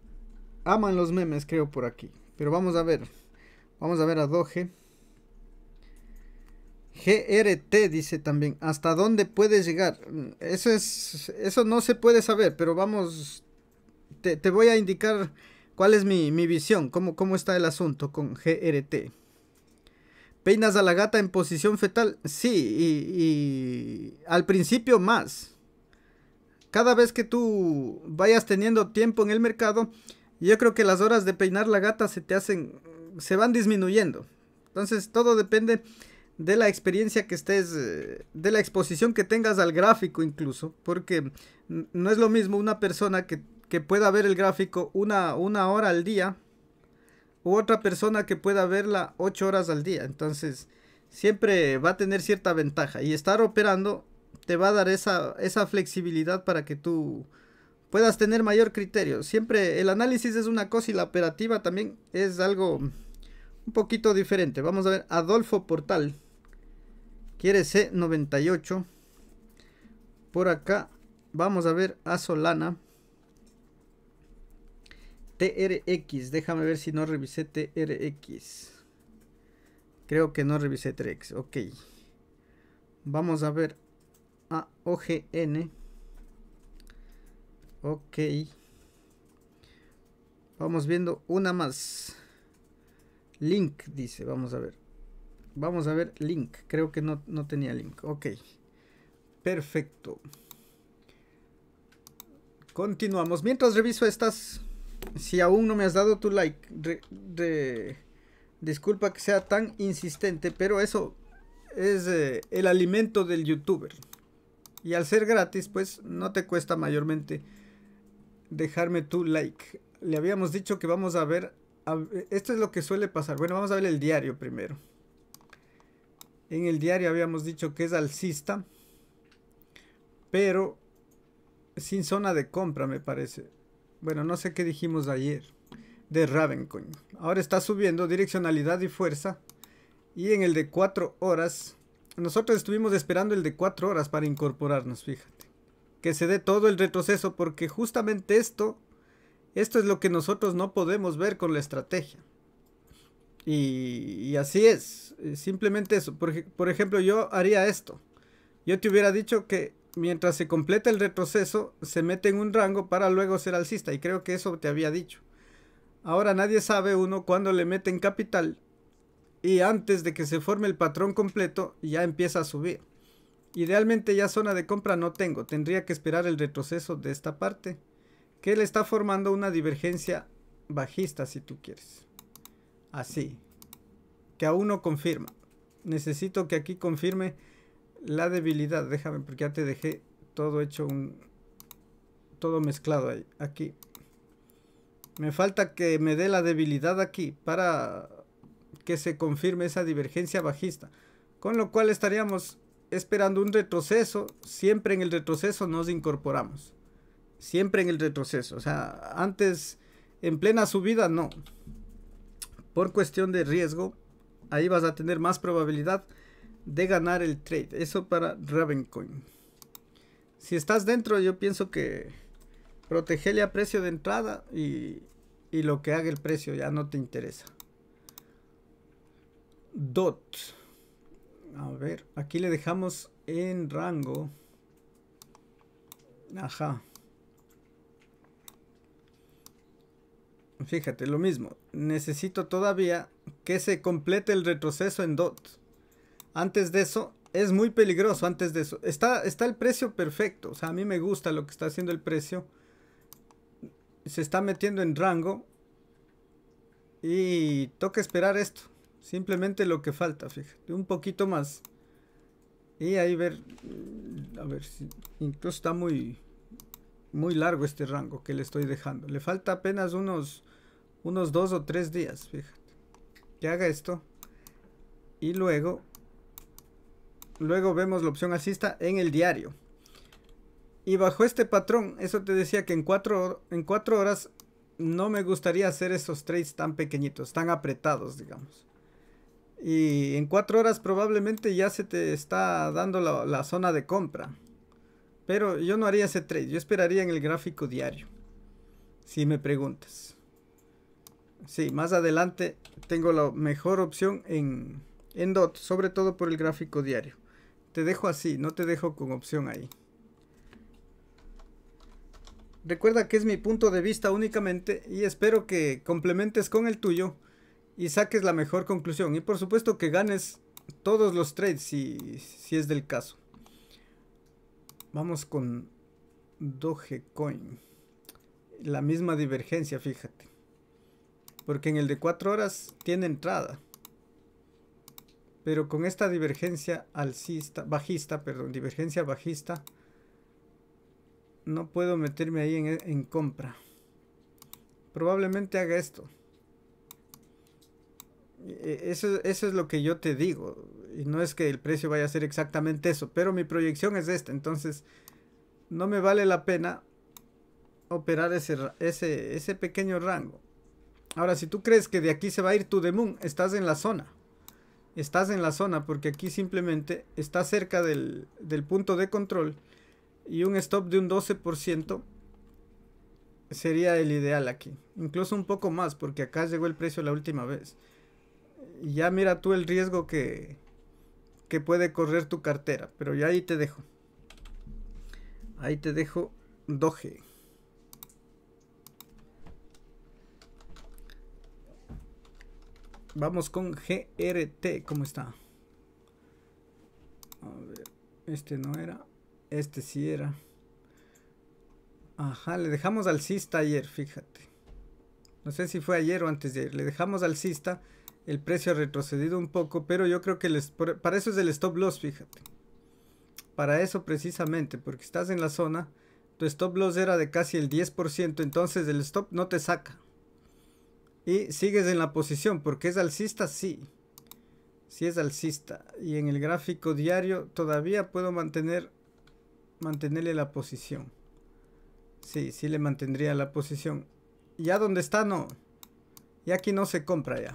Aman los memes creo por aquí. Pero vamos a ver. Vamos a ver a Doge. GRT dice también, ¿hasta dónde puedes llegar? Mm, eso es, eso no se puede saber, pero vamos, te, voy a indicar cuál es mi, visión, cómo, cómo está el asunto con GRT. ¿Peinas a la gata en posición fetal? Sí, y, y al principio más. Cada vez que tú vayas teniendo tiempo en el mercado, yo creo que las horas de peinar la gata se te hacen, se van disminuyendo. Entonces todo depende de la experiencia que estés, eh, de la exposición que tengas al gráfico incluso, porque no es lo mismo una persona que, pueda ver el gráfico una, una hora al día u otra persona que pueda verla ocho horas al día. Entonces, siempre va a tener cierta ventaja y estar operando te va a dar esa, esa flexibilidad para que tú puedas tener mayor criterio. Siempre el análisis es una cosa y la operativa también es algo un poquito diferente. Vamos a ver, Adolfo Portal. Quiere C98. Por acá vamos a ver a Solana. TRX. Déjame ver si no revisé TRX. Creo que no revisé TRX. Ok. Vamos a ver a OGN. Ok. Vamos viendo una más. Link dice, vamos a ver. Vamos a ver link. Creo que no, tenía link. Ok. Perfecto. Continuamos. Mientras reviso estas, si aún no me has dado tu like, de disculpa que sea tan insistente, pero eso es eh, el alimento del youtuber. Y al ser gratis, pues no te cuesta mayormente dejarme tu like. Le habíamos dicho que vamos a ver, esto es lo que suele pasar. Bueno, vamos a ver el diario primero. En el diario habíamos dicho que es alcista, pero sin zona de compra me parece. Bueno, no sé qué dijimos ayer de Ravencoin. Ahora está subiendo direccionalidad y fuerza. Y en el de 4 horas, nosotros estuvimos esperando el de 4 horas para incorporarnos, fíjate. Que se dé todo el retroceso porque justamente esto, esto es lo que nosotros no podemos ver con la estrategia. Y, así es, eh, simplemente eso. Por, por ejemplo, yo haría esto. Yo te hubiera dicho que mientras se completa el retroceso, se mete en un rango para luego ser alcista. Y creo que eso te había dicho. Ahora nadie sabe uno cuándo le mete en capital. Y antes de que se forme el patrón completo, ya empieza a subir. Idealmente ya zona de compra no tengo. Tendría que esperar el retroceso de esta parte. Que le está formando una divergencia bajista si tú quieres. Así. Que aún no confirma. Necesito que aquí confirme la debilidad. Déjame, porque ya te dejé todo hecho un... Todo mezclado ahí. Aquí. Me falta que me dé la debilidad aquí para que se confirme esa divergencia bajista. Con lo cual estaríamos esperando un retroceso. Siempre en el retroceso nos incorporamos. Siempre en el retroceso. O sea, antes en plena subida no por cuestión de riesgo, ahí vas a tener más probabilidad de ganar el trade. Eso para Ravencoin. Si estás dentro, yo pienso que protegele a precio de entrada y, y lo que haga el precio ya no te interesa. DOT. A ver, aquí le dejamos en rango. Ajá. Fíjate, lo mismo. Necesito todavía que se complete el retroceso en DOT. Antes de eso, es muy peligroso. Antes de eso, está, está el precio perfecto. O sea, a mí me gusta lo que está haciendo el precio. Se está metiendo en rango. Y toca esperar esto. Simplemente lo que falta, fíjate. Un poquito más. Y ahí ver. A ver si. Incluso está muy. Muy largo este rango que le estoy dejando. Le falta apenas unos unos dos o tres días, fíjate. Que haga esto. Y luego, luego vemos la opción asista. en el diario. Y bajo este patrón, eso te decía que en cuatro, en cuatro horas no me gustaría hacer esos trades tan pequeñitos, tan apretados, digamos. Y en cuatro horas probablemente ya se te está dando la, la zona de compra. Pero yo no haría ese trade, yo esperaría en el gráfico diario, si me preguntas. Sí, más adelante tengo la mejor opción en, en DOT, sobre todo por el gráfico diario. Te dejo así, no te dejo con opción ahí. Recuerda que es mi punto de vista únicamente y espero que complementes con el tuyo y saques la mejor conclusión. Y por supuesto que ganes todos los trades si, si es del caso. Vamos con Dogecoin. La misma divergencia, fíjate. Porque en el de 4 horas tiene entrada. Pero con esta divergencia alcista, bajista, perdón, divergencia bajista, no puedo meterme ahí en, compra. Probablemente haga esto. E, eso, es lo que yo te digo. Y no es que el precio vaya a ser exactamente eso, pero mi proyección es esta. Entonces, no me vale la pena operar ese, ese, ese pequeño rango. Ahora, si tú crees que de aquí se va a ir tu Moon, estás en la zona. Estás en la zona porque aquí simplemente está cerca del, punto de control y un stop de un 12% sería el ideal aquí. Incluso un poco más porque acá llegó el precio la última vez. Y ya mira tú el riesgo que, que puede correr tu cartera. Pero ya ahí te dejo. Ahí te dejo Doge. Vamos con GRT, ¿cómo está? A ver, este no era, este sí era. Ajá, le dejamos al alcista ayer, fíjate. No sé si fue ayer o antes de ayer. Le dejamos al alcista, el precio ha retrocedido un poco, pero yo creo que para eso es el stop loss, fíjate. Para eso precisamente, porque estás en la zona, tu stop loss era de casi el 10%, entonces el stop no te saca. Y sigues en la posición, porque es alcista, sí. Sí es alcista. Y en el gráfico diario todavía puedo mantener, mantenerle la posición. Sí, sí le mantendría la posición. Ya donde está, no. Y aquí no se compra ya.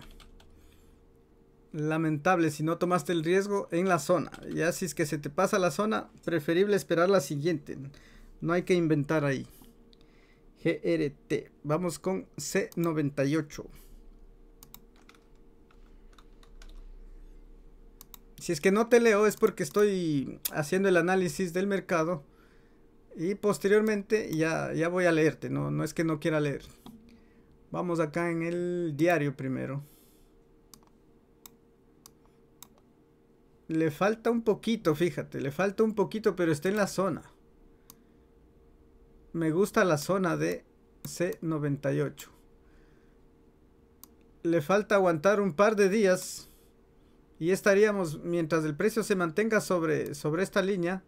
Lamentable si no tomaste el riesgo en la zona. Ya si es que se te pasa la zona, preferible esperar la siguiente. No hay que inventar ahí. GRT. Vamos con C98. Si es que no te leo es porque estoy haciendo el análisis del mercado y posteriormente ya, ya voy a leerte, no, no es que no quiera leer. Vamos acá en el diario primero. Le falta un poquito, fíjate, le falta un poquito, pero está en la zona. Me gusta la zona de C98. Le falta aguantar un par de días. Y estaríamos, mientras el precio se mantenga sobre, sobre esta línea,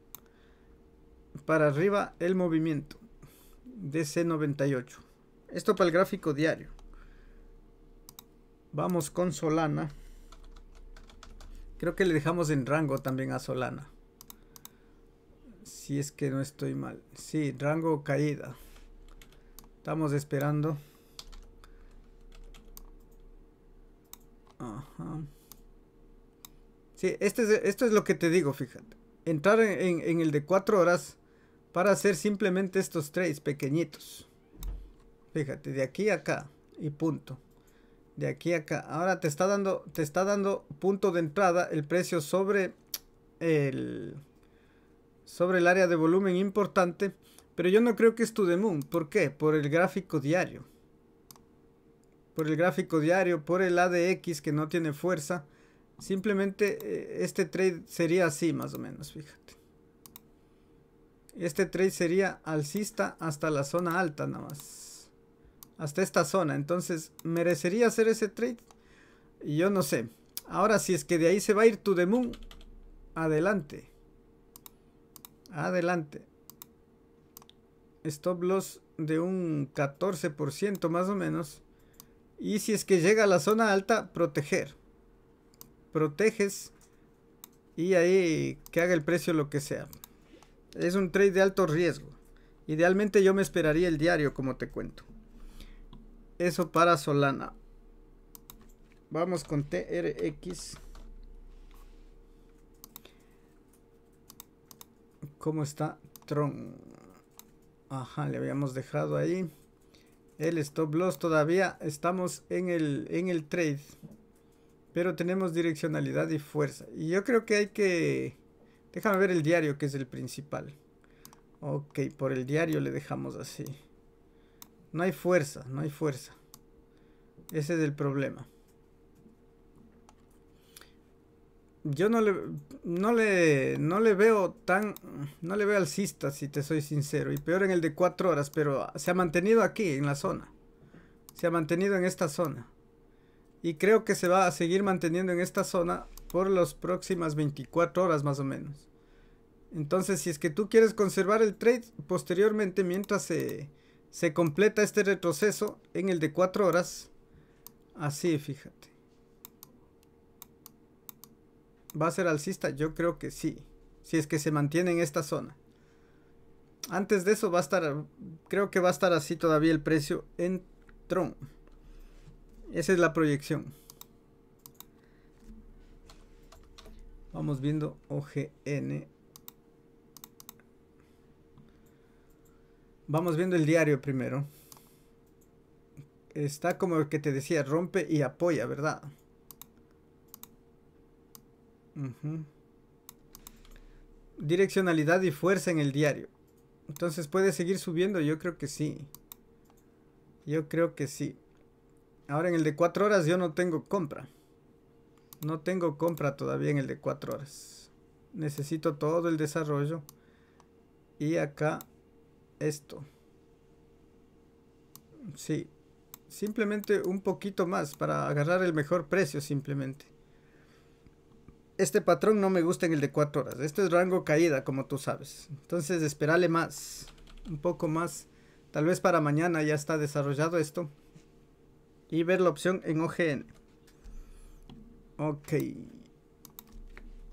para arriba el movimiento de C98. Esto para el gráfico diario. Vamos con Solana. Creo que le dejamos en rango también a Solana. Si es que no estoy mal. Sí, rango caída. Estamos esperando. Ajá. Sí, este es, esto es lo que te digo, fíjate. Entrar en, el de 4 horas para hacer simplemente estos trades pequeñitos. Fíjate, de aquí acá y punto. De aquí acá. Ahora te está dando, te está dando punto de entrada el precio sobre el sobre el área de volumen importante, pero yo no creo que es To Moon. ¿Por qué? Por el gráfico diario. Por el gráfico diario, por el ADX que no tiene fuerza. Simplemente eh, este trade sería así más o menos, fíjate. Este trade sería alcista hasta la zona alta nada más. Hasta esta zona. Entonces, ¿merecería hacer ese trade? Yo no sé. Ahora, si es que de ahí se va a ir To The Moon, adelante. Adelante. Stop loss de un 14% más o menos. Y si es que llega a la zona alta, proteger. Proteges. Y ahí que haga el precio lo que sea. Es un trade de alto riesgo. Idealmente yo me esperaría el diario, como te cuento. Eso para Solana. Vamos con TRX. cómo está Tron. Ajá, le habíamos dejado ahí. El stop loss todavía estamos en el, en el trade. Pero tenemos direccionalidad y fuerza. Y yo creo que hay que... Déjame ver el diario que es el principal. Ok, por el diario le dejamos así. No hay fuerza, no hay fuerza. Ese es el problema. yo no le, no le, no le veo tan, no le veo alcista si te soy sincero, y peor en el de cuatro horas, pero se ha mantenido aquí, en la zona, se ha mantenido en esta zona, y creo que se va a seguir manteniendo en esta zona por las próximas 24 horas más o menos. Entonces, si es que tú quieres conservar el trade, posteriormente, mientras se, se completa este retroceso en el de 4 horas, así, fíjate. ¿Va a ser alcista? Yo creo que sí. Si es que se mantiene en esta zona. Antes de eso va a estar, creo que va a estar así todavía el precio en Tron. Esa es la proyección. Vamos viendo OGN. Vamos viendo el diario primero. Está como el que te decía, rompe y apoya, ¿verdad? Direccionalidad y fuerza en el diario. Entonces, ¿puede seguir subiendo? Yo creo que sí. Yo creo que sí. Ahora en el de 4 horas yo no tengo compra. No tengo compra todavía en el de 4 horas. Necesito todo el desarrollo. Y acá esto. Sí. Simplemente un poquito más para agarrar el mejor precio simplemente este patrón no me gusta en el de 4 horas. Este es rango caída, como tú sabes. Entonces, esperarle más, un poco más. Tal vez para mañana ya está desarrollado esto. Y ver la opción en OGN. Ok.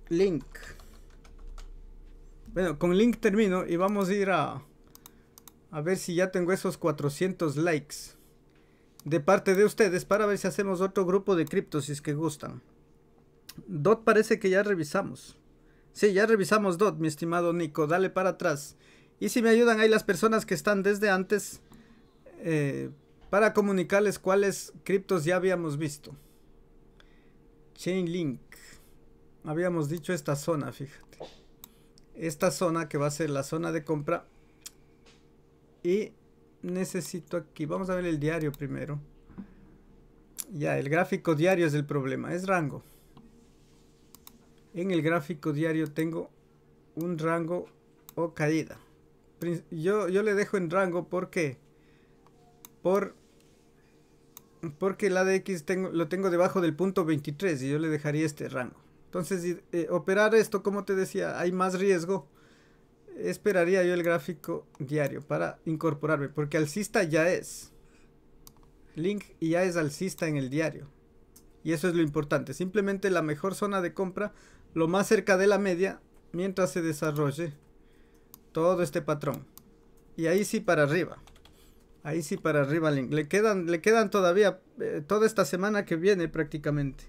Link. Bueno, con link termino y vamos a ir a... A ver si ya tengo esos 400 likes. De parte de ustedes para ver si hacemos otro grupo de criptosis es que gustan. Dot parece que ya revisamos. Sí, ya revisamos Dot, mi estimado Nico. Dale para atrás. Y si me ayudan ahí las personas que están desde antes eh, para comunicarles cuáles criptos ya habíamos visto. Chainlink. Habíamos dicho esta zona, fíjate. Esta zona que va a ser la zona de compra. Y necesito aquí, vamos a ver el diario primero. Ya, el gráfico diario es el problema, es rango en el gráfico diario tengo un rango o caída. Yo, yo le dejo en rango porque por porque el x tengo, lo tengo debajo del punto 23 y yo le dejaría este rango. Entonces, eh, operar esto, como te decía, hay más riesgo. Esperaría yo el gráfico diario para incorporarme, porque alcista ya es. Link y ya es alcista en el diario. Y eso es lo importante. Simplemente la mejor zona de compra lo más cerca de la media mientras se desarrolle todo este patrón. Y ahí sí para arriba. Ahí sí para arriba Link. Le quedan, le quedan todavía eh, toda esta semana que viene prácticamente.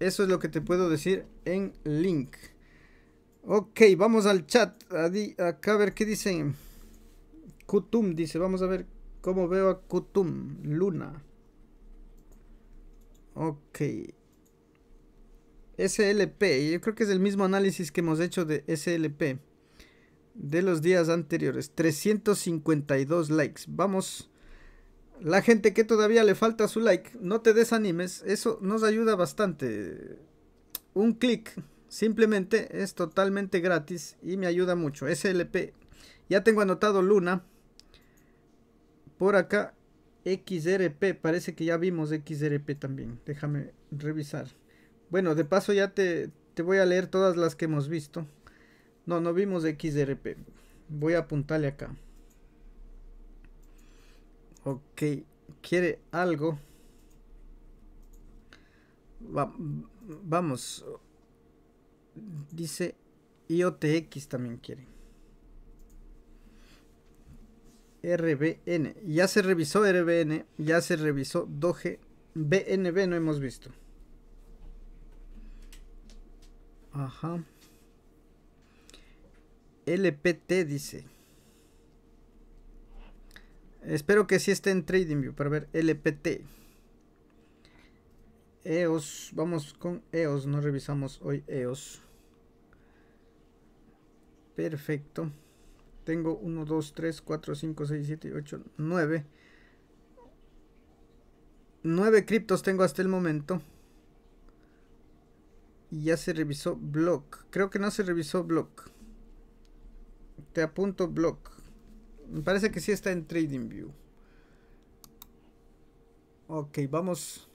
Eso es lo que te puedo decir en Link. Ok, vamos al chat. Acá a ver qué dicen. Kutum dice, vamos a ver cómo veo a Kutum. Luna. Ok. SLP, yo creo que es el mismo análisis que hemos hecho de SLP de los días anteriores. 352 likes. Vamos. La gente que todavía le falta su like, no te desanimes. Eso nos ayuda bastante. Un clic simplemente es totalmente gratis y me ayuda mucho. SLP. Ya tengo anotado Luna. Por acá. XRP. Parece que ya vimos XRP también. Déjame revisar. Bueno, de paso ya te, voy a leer todas las que hemos visto. No, no vimos XRP. Voy a apuntarle acá. Ok, quiere algo. vamos. Dice IOTX también quiere. RBN. Ya se revisó RBN. Ya se revisó Doge. BNB no hemos visto. Ajá. LPT dice. Espero que sí esté en TradingView para ver LPT. EOS, vamos con EOS, no revisamos hoy EOS. Perfecto. Tengo 1, 2, 3, 4, 5, 6, 7, 8, 9. 9 criptos tengo hasta el momento. Y ya se revisó block. Creo que no se revisó blog Te apunto block. Me parece que sí está en trading view Ok, vamos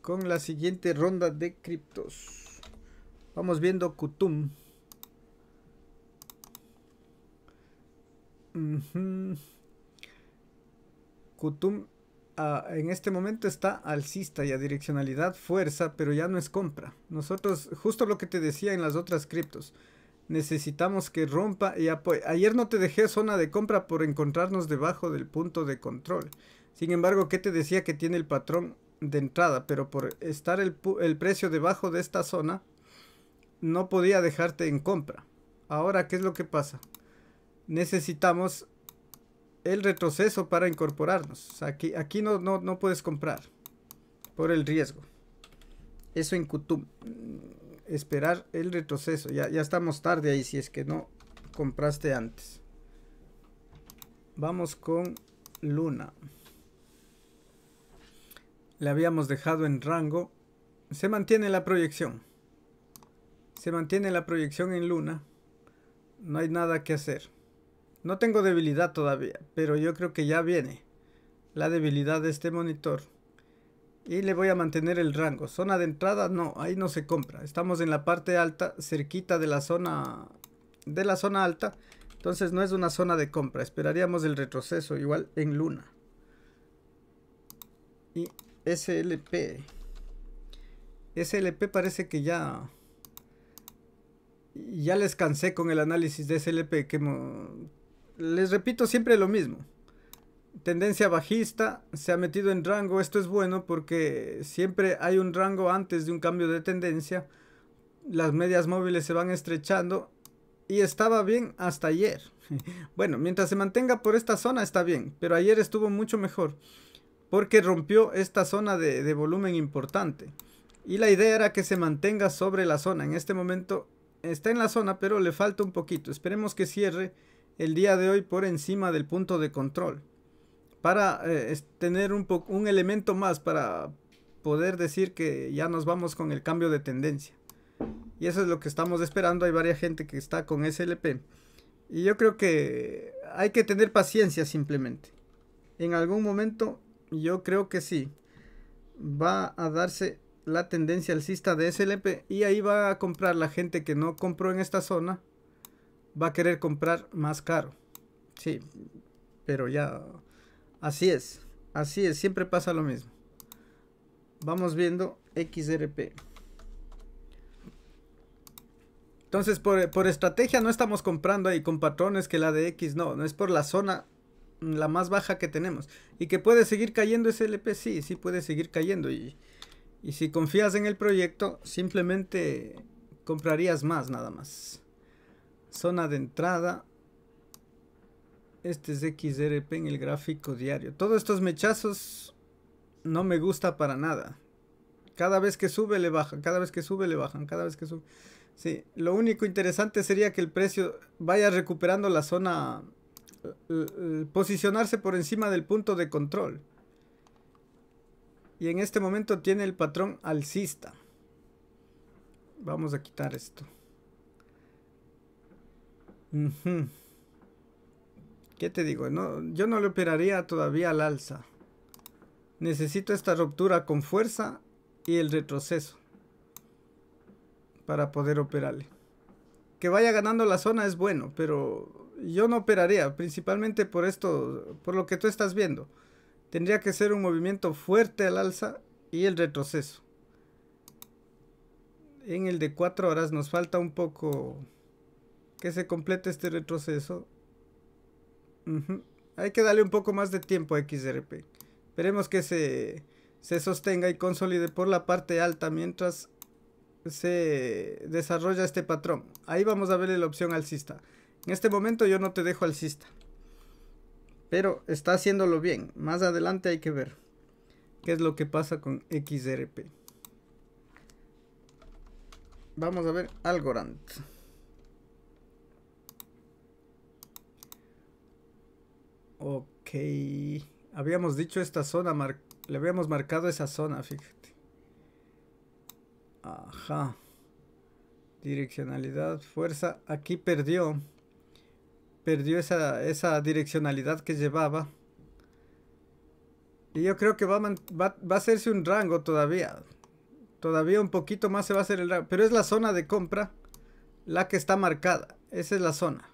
con la siguiente ronda de criptos. Vamos viendo Kutum. Kutum en este momento está alcista y a direccionalidad fuerza, pero ya no es compra. Nosotros, justo lo que te decía en las otras criptos, necesitamos que rompa y apoye. Ayer no te dejé zona de compra por encontrarnos debajo del punto de control. Sin embargo, ¿qué te decía que tiene el patrón de entrada? Pero por estar el precio debajo de esta zona, no podía dejarte en compra. Ahora, ¿qué es lo que pasa? Necesitamos el retroceso para incorporarnos. Aquí, aquí no, no, no puedes comprar por el riesgo. Eso en Kutum. Mm, esperar el retroceso. Ya, ya estamos tarde ahí si es que no compraste antes. Vamos con Luna. Le habíamos dejado en rango. Se mantiene la proyección. Se mantiene la proyección en Luna. No hay nada que hacer. No tengo debilidad todavía, pero yo creo que ya viene la debilidad de este monitor. Y le voy a mantener el rango. Zona de entrada, no, ahí no se compra. Estamos en la parte alta, cerquita de la zona de la zona alta. Entonces no es una zona de compra. Esperaríamos el retroceso igual en luna. Y SLP. SLP parece que ya... Ya les cansé con el análisis de SLP que, les repito siempre lo mismo. Tendencia bajista, se ha metido en rango, esto es bueno porque siempre hay un rango antes de un cambio de tendencia. Las medias móviles se van estrechando y estaba bien hasta ayer. bueno, mientras se mantenga por esta zona está bien, pero ayer estuvo mucho mejor porque rompió esta zona de, volumen importante. Y la idea era que se mantenga sobre la zona. En este momento está en la zona, pero le falta un poquito. Esperemos que cierre el día de hoy por encima del punto de control. Para eh, tener un, un elemento más para poder decir que ya nos vamos con el cambio de tendencia. Y eso es lo que estamos esperando. Hay varias gente que está con SLP. Y yo creo que hay que tener paciencia simplemente. En algún momento yo creo que sí. Va a darse la tendencia alcista de SLP y ahí va a comprar la gente que no compró en esta zona va a querer comprar más caro. Sí, pero ya, así es, así es, siempre pasa lo mismo. Vamos viendo XRP. Entonces, por, estrategia no estamos comprando ahí con patrones que la de X, no, no es por la zona la más baja que tenemos. Y que puede seguir cayendo lp sí, sí puede seguir cayendo. Y, y si confías en el proyecto, simplemente comprarías más nada más zona de entrada. Este es XRP en el gráfico diario. Todos estos mechazos no me gusta para nada. Cada vez que sube le bajan, cada vez que sube le bajan, cada vez que sube. Sí, lo único interesante sería que el precio vaya recuperando la zona, eh, eh, posicionarse por encima del punto de control. Y en este momento tiene el patrón alcista. Vamos a quitar esto. ¿Qué te digo? yo no le operaría todavía al alza. Necesito esta ruptura con fuerza y el retroceso para poder operarle. Que vaya ganando la zona es bueno, pero yo no operaría, principalmente por esto, por lo que tú estás viendo. Tendría que ser un movimiento fuerte al alza y el retroceso. En el de 4 horas nos falta un poco que se complete este retroceso. Hay que darle un poco más de tiempo a XRP. Esperemos que se, se sostenga y consolide por la parte alta mientras se desarrolla este patrón. Ahí vamos a ver la opción alcista. En este momento yo no te dejo alcista. Pero está haciéndolo bien. Más adelante hay que ver qué es lo que pasa con XRP. Vamos a ver Algorand. Ok. Habíamos dicho esta zona, mar le habíamos marcado esa zona, fíjate. Ajá. Direccionalidad, fuerza. Aquí perdió. Perdió esa, esa direccionalidad que llevaba. Y yo creo que va va, va a hacerse un rango todavía. Todavía un poquito más se va a hacer el rango. Pero es la zona de compra la que está marcada. Esa es la zona.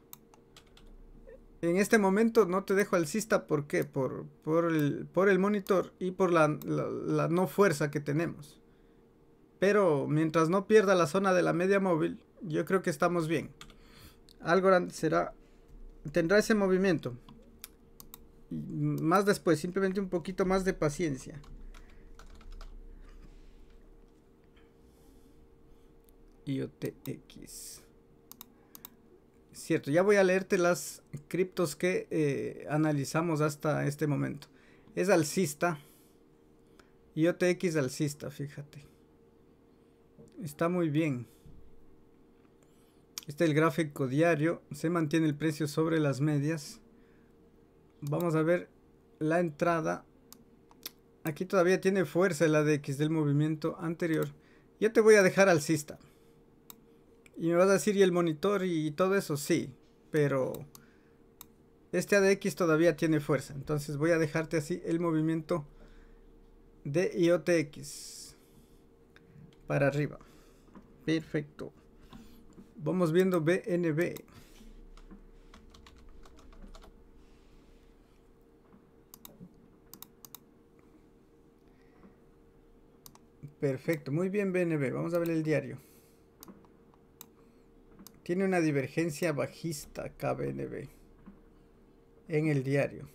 En este momento no te dejo alcista, ¿por qué? Por, el, monitor y por la, la, no fuerza que tenemos. Pero mientras no pierda la zona de la media móvil, yo creo que estamos bien. Algorand será, tendrá ese movimiento. Más después, simplemente un poquito más de paciencia. IOTX. Cierto, ya voy a leerte las criptos que eh, analizamos hasta este momento. Es alcista. IOTX alcista, fíjate. Está muy bien. Este es el gráfico diario. Se mantiene el precio sobre las medias. Vamos a ver la entrada. Aquí todavía tiene fuerza la X del movimiento anterior. Yo te voy a dejar alcista. Y me vas a decir, ¿y el monitor y todo eso? Sí, pero este ADX todavía tiene fuerza. Entonces voy a dejarte así el movimiento de IOTX para arriba. Perfecto. Vamos viendo BNB. Perfecto, muy bien BNB. Vamos a ver el diario. Tiene una divergencia bajista KBNB en el diario.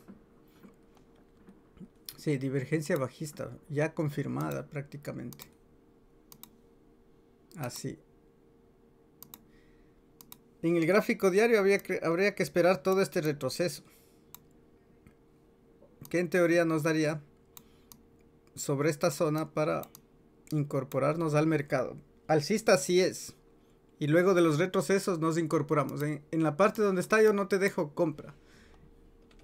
Sí, divergencia bajista, ya confirmada prácticamente. Así. En el gráfico diario habría que, esperar todo este retroceso. Que en teoría nos daría sobre esta zona para incorporarnos al mercado. Alcista sí es y luego de los retrocesos nos incorporamos. En, la parte donde está yo no te dejo compra.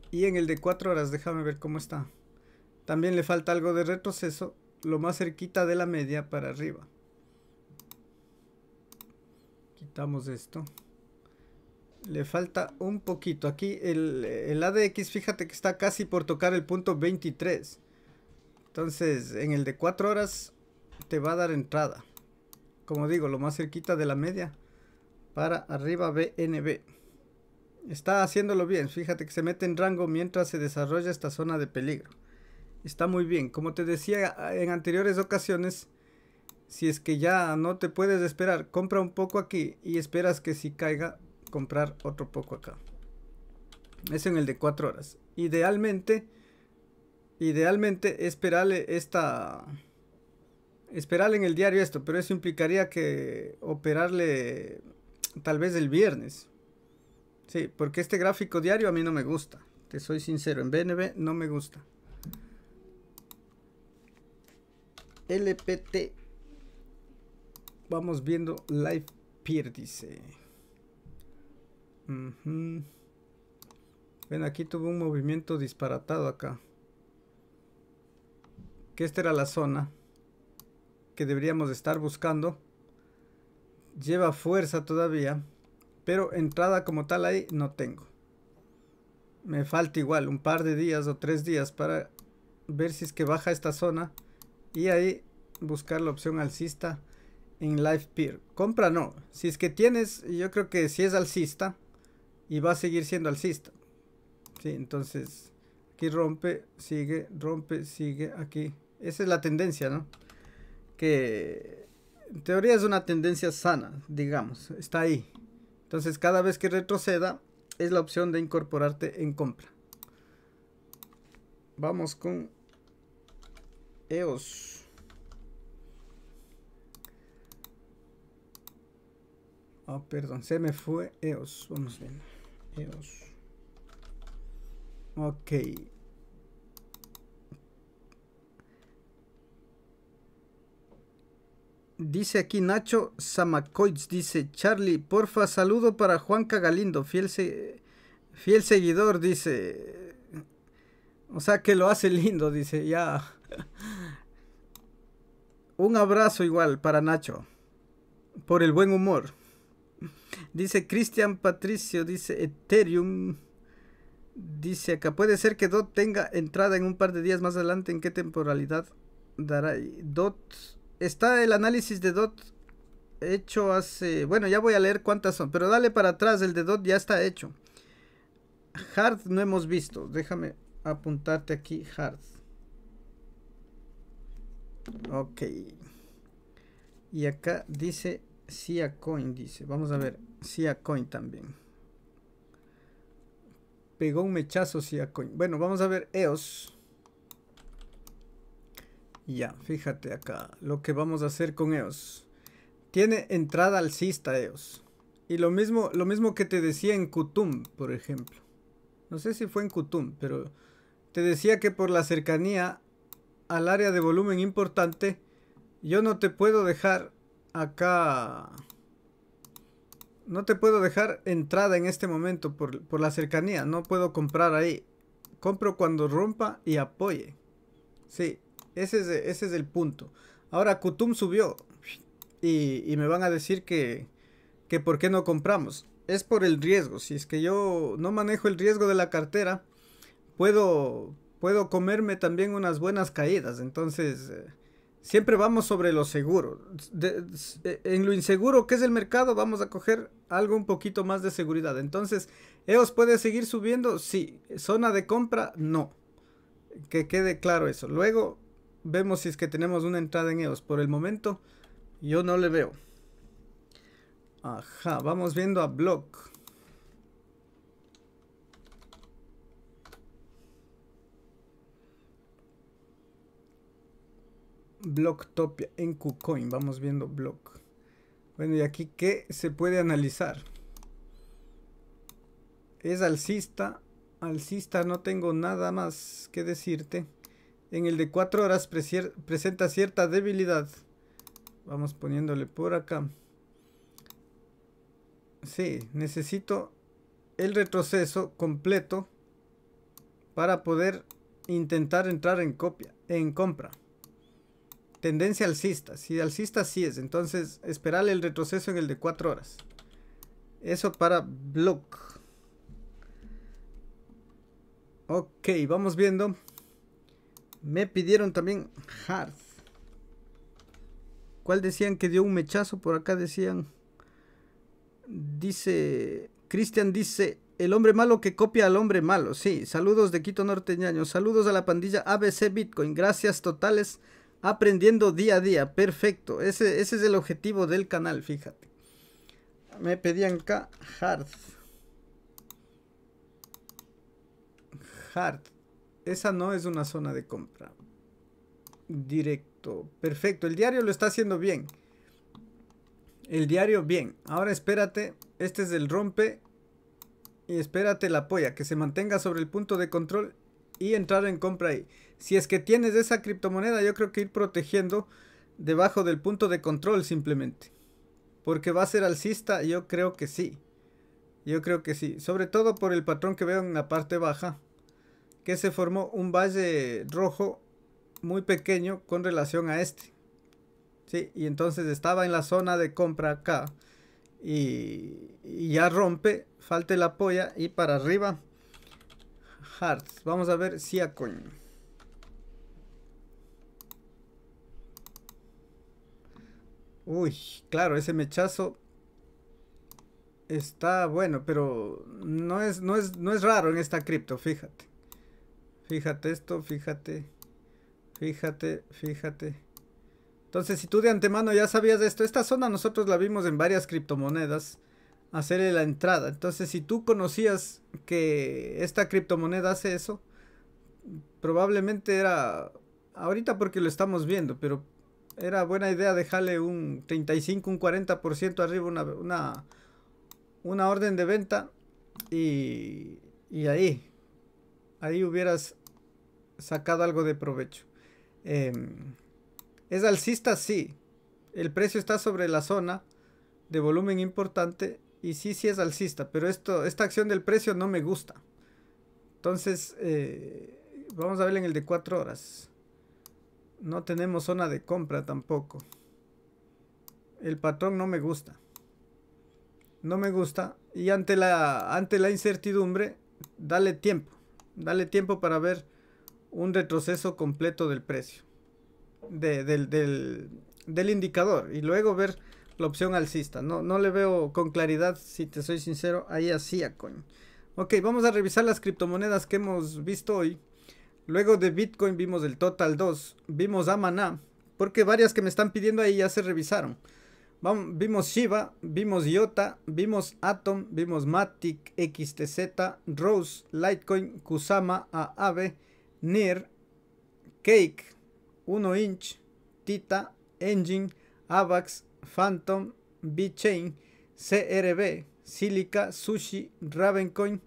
Y en el de 4 horas, déjame ver cómo está. También le falta algo de retroceso, lo más cerquita de la media para arriba. Quitamos esto. Le falta un poquito. Aquí el, el ADX, fíjate que está casi por tocar el punto 23. Entonces, en el de 4 horas te va a dar entrada como digo, lo más cerquita de la media para arriba BNB. Está haciéndolo bien, fíjate que se mete en rango mientras se desarrolla esta zona de peligro. Está muy bien, como te decía ah, en anteriores ocasiones, si es que ya no te puedes esperar, compra un poco aquí y esperas que si caiga, comprar otro poco acá. Es en el de 4 horas. Idealmente, idealmente esperarle esta esperarle en el diario esto, pero eso implicaría que operarle tal vez el viernes. Sí, porque este gráfico diario a mí no me gusta. Te soy sincero, en BNB no me gusta. LPT. Vamos viendo Live Peer, dice. Ven, aquí tuvo un movimiento disparatado acá. Que esta era la zona que deberíamos estar buscando. Lleva fuerza todavía, pero entrada como tal ahí no tengo. Me falta igual un par de días o tres días para ver si es que baja esta zona y ahí buscar la opción alcista en Live Peer. Compra no. Si es que tienes, yo creo que si es alcista y va a seguir siendo alcista. Sí, entonces aquí rompe, sigue, rompe, sigue aquí. Esa es la tendencia, ¿no? que en teoría es una tendencia sana, digamos, está ahí. Entonces cada vez que retroceda es la opción de incorporarte en compra. Vamos con EOS. Oh, perdón, se me fue EOS. Vamos bien. EOS. Ok. Dice aquí Nacho Samacoits, dice Charlie, porfa, saludo para Juan Cagalindo, fiel, fiel seguidor, dice. O sea que lo hace lindo, dice, ya. Un abrazo igual para Nacho, por el buen humor. Dice Cristian Patricio, dice Ethereum. Dice acá, puede ser que DOT tenga entrada en un par de días más adelante, ¿en qué temporalidad dará? DOT está el análisis de DOT hecho hace... Bueno, ya voy a leer cuántas son, pero dale para atrás, el de DOT ya está hecho. Hard no hemos visto, déjame apuntarte aquí, Hard. Ok. Y acá dice Sia Coin, dice. Vamos a ver, Sia Coin también. Pegó un mechazo Sia Coin. Bueno, vamos a ver EOS. Ya, fíjate acá lo que vamos a hacer con ellos Tiene entrada alcista EOS. Y lo mismo, lo mismo que te decía en Kutum, por ejemplo. No sé si fue en Kutum, pero te decía que por la cercanía al área de volumen importante, yo no te puedo dejar acá... No te puedo dejar entrada en este momento por, por la cercanía. No puedo comprar ahí. Compro cuando rompa y apoye. Sí, e, ese es, el punto. Ahora Kutum subió y, me van a decir que, que por qué no compramos. Es por el riesgo. Si es que yo no manejo el riesgo de la cartera, puedo, puedo comerme también unas buenas caídas. Entonces, eh, siempre vamos sobre lo seguro. en lo inseguro que es el mercado, vamos a coger algo un poquito más de seguridad. Entonces, EOS puede seguir subiendo, sí. Zona de compra, no. Que quede claro eso. Luego, Vemos si es que tenemos una entrada en ellos Por el momento, yo no le veo. Ajá, vamos viendo a Block. Blocktopia en KuCoin. Vamos viendo Block. Bueno, y aquí, ¿qué se puede analizar? Es alcista. Alcista, no tengo nada más que decirte. En el de 4 horas presenta cierta debilidad. Vamos poniéndole por acá. Sí, necesito el retroceso completo para poder intentar entrar en, copia, en compra. Tendencia alcista. Si alcista sí es, entonces esperar el retroceso en el de 4 horas. Eso para block. Ok, vamos viendo. Me pidieron también hard. ¿Cuál decían que dio un mechazo? Por acá decían. Dice. Cristian dice. El hombre malo que copia al hombre malo. Sí, saludos de Quito Norteñaño. Saludos a la pandilla ABC Bitcoin. Gracias totales. Aprendiendo día a día. Perfecto. Ese, es el objetivo del canal, fíjate. Me pedían acá Hart. Hart. Esa no es una zona de compra. Directo. Perfecto. El diario lo está haciendo bien. El diario bien. Ahora espérate. Este es el rompe. Y espérate la polla. Que se mantenga sobre el punto de control. Y entrar en compra ahí. Si es que tienes esa criptomoneda. Yo creo que ir protegiendo. Debajo del punto de control simplemente. Porque va a ser alcista. Yo creo que sí. Yo creo que sí. Sobre todo por el patrón que veo en la parte baja que se formó un valle rojo muy pequeño con relación a este. ¿sí? Y entonces estaba en la zona de compra acá y, ya rompe, falta la polla y para arriba hearts. Vamos a ver si a coño. Uy, claro, ese mechazo está bueno, pero no es, no es, no es raro en esta cripto, fíjate. Fíjate esto, fíjate. Fíjate, fíjate. Entonces, si tú de antemano ya sabías de esto, esta zona nosotros la vimos en varias criptomonedas hacerle la entrada. Entonces, si tú conocías que esta criptomoneda hace eso, probablemente era ahorita porque lo estamos viendo, pero era buena idea dejarle un 35, un 40% arriba una, una, una orden de venta y, y ahí, ahí hubieras sacado algo de provecho. Em, ¿Es alcista? Sí. El precio está sobre la zona de volumen importante y sí, sí es alcista, pero esto, esta acción del precio no me gusta. Entonces, eh, vamos a ver en el de 4 horas. No tenemos zona de compra tampoco. El patrón no me gusta. No me gusta. Y ante la, ante la incertidumbre, dale tiempo. Dale tiempo para ver un retroceso completo del precio, del, indicador, y luego ver la opción alcista. No, no le veo con claridad, si te soy sincero, ahí hacía coin Ok, vamos a revisar las criptomonedas que hemos visto hoy. Luego de Bitcoin vimos el Total 2, vimos Amana, porque varias que me están pidiendo ahí ya se revisaron. Vamos, vimos Shiba, vimos IOTA, vimos Atom, vimos Matic, XTZ, Rose, Litecoin, Kusama, AAVE, NIR, Cake, 1 Inch, Tita, Engine, AVAX, Phantom, chain CRB, Silica, Sushi, Ravencoin.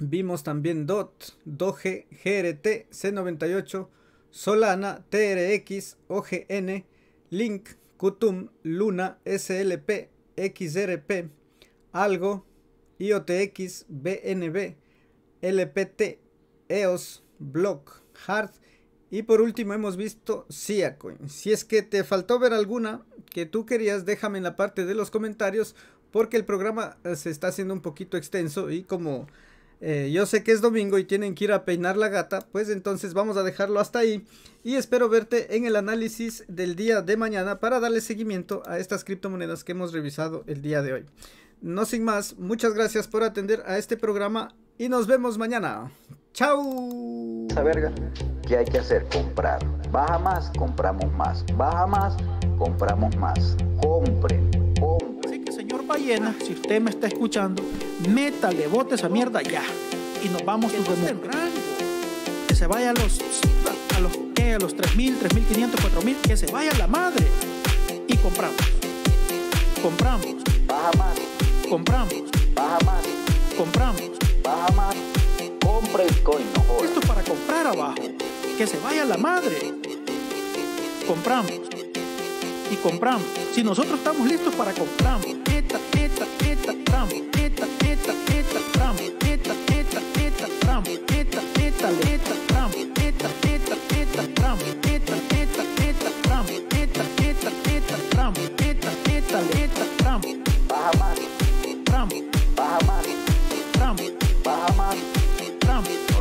Vimos también DOT, Doge, GRT, C98, Solana, TRX, OGN, Link, Kutum, Luna, SLP, XRP, Algo, IOTX, BNB, LPT, EOS, Block, Hard y por último hemos visto Siacoin. Si es que te faltó ver alguna que tú querías, déjame en la parte de los comentarios porque el programa eh, se está haciendo un poquito extenso y como eh, yo sé que es domingo y tienen que ir a peinar la gata, pues entonces vamos a dejarlo hasta ahí y espero verte en el análisis del día de mañana para darle seguimiento a estas criptomonedas que hemos revisado el día de hoy. No sin más, muchas gracias por atender a este programa y nos vemos mañana. ¡Chao! Esa verga, ¿qué hay que hacer? Comprar. Baja más, compramos más. Baja más, compramos más. Compren, compren. Así que, señor Ballena, si usted me está escuchando, métale, bote esa mierda ya. Y nos vamos a entender. que se vaya a los. A los ¿qué? A los 3.000, 3.500, 4.000. Que se vaya la madre. Y compramos. Compramos. Baja más. Compramos. Baja más. Compramos. Baja más compre Bitcoin, no Esto para comprar abajo. Que se vaya la madre. Compramos. Y compramos. Si nosotros estamos listos para comprar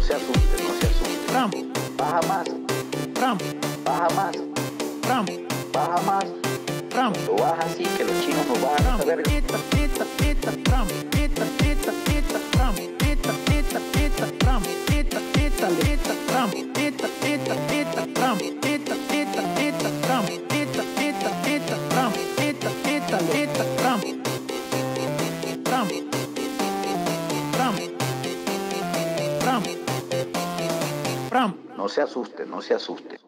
se asusten, no se asusten. Trump. Baja más. Trump. Baja más. Trump. Baja más. Trump. Lo baja así que los chinos no van a ver. Pita, pita, pita, Trump. Pita, pita, pita, Trump. Pita, pita, pita, Trump. Pita, pita, pita, Trump. Pita, No se asuste, no se asuste.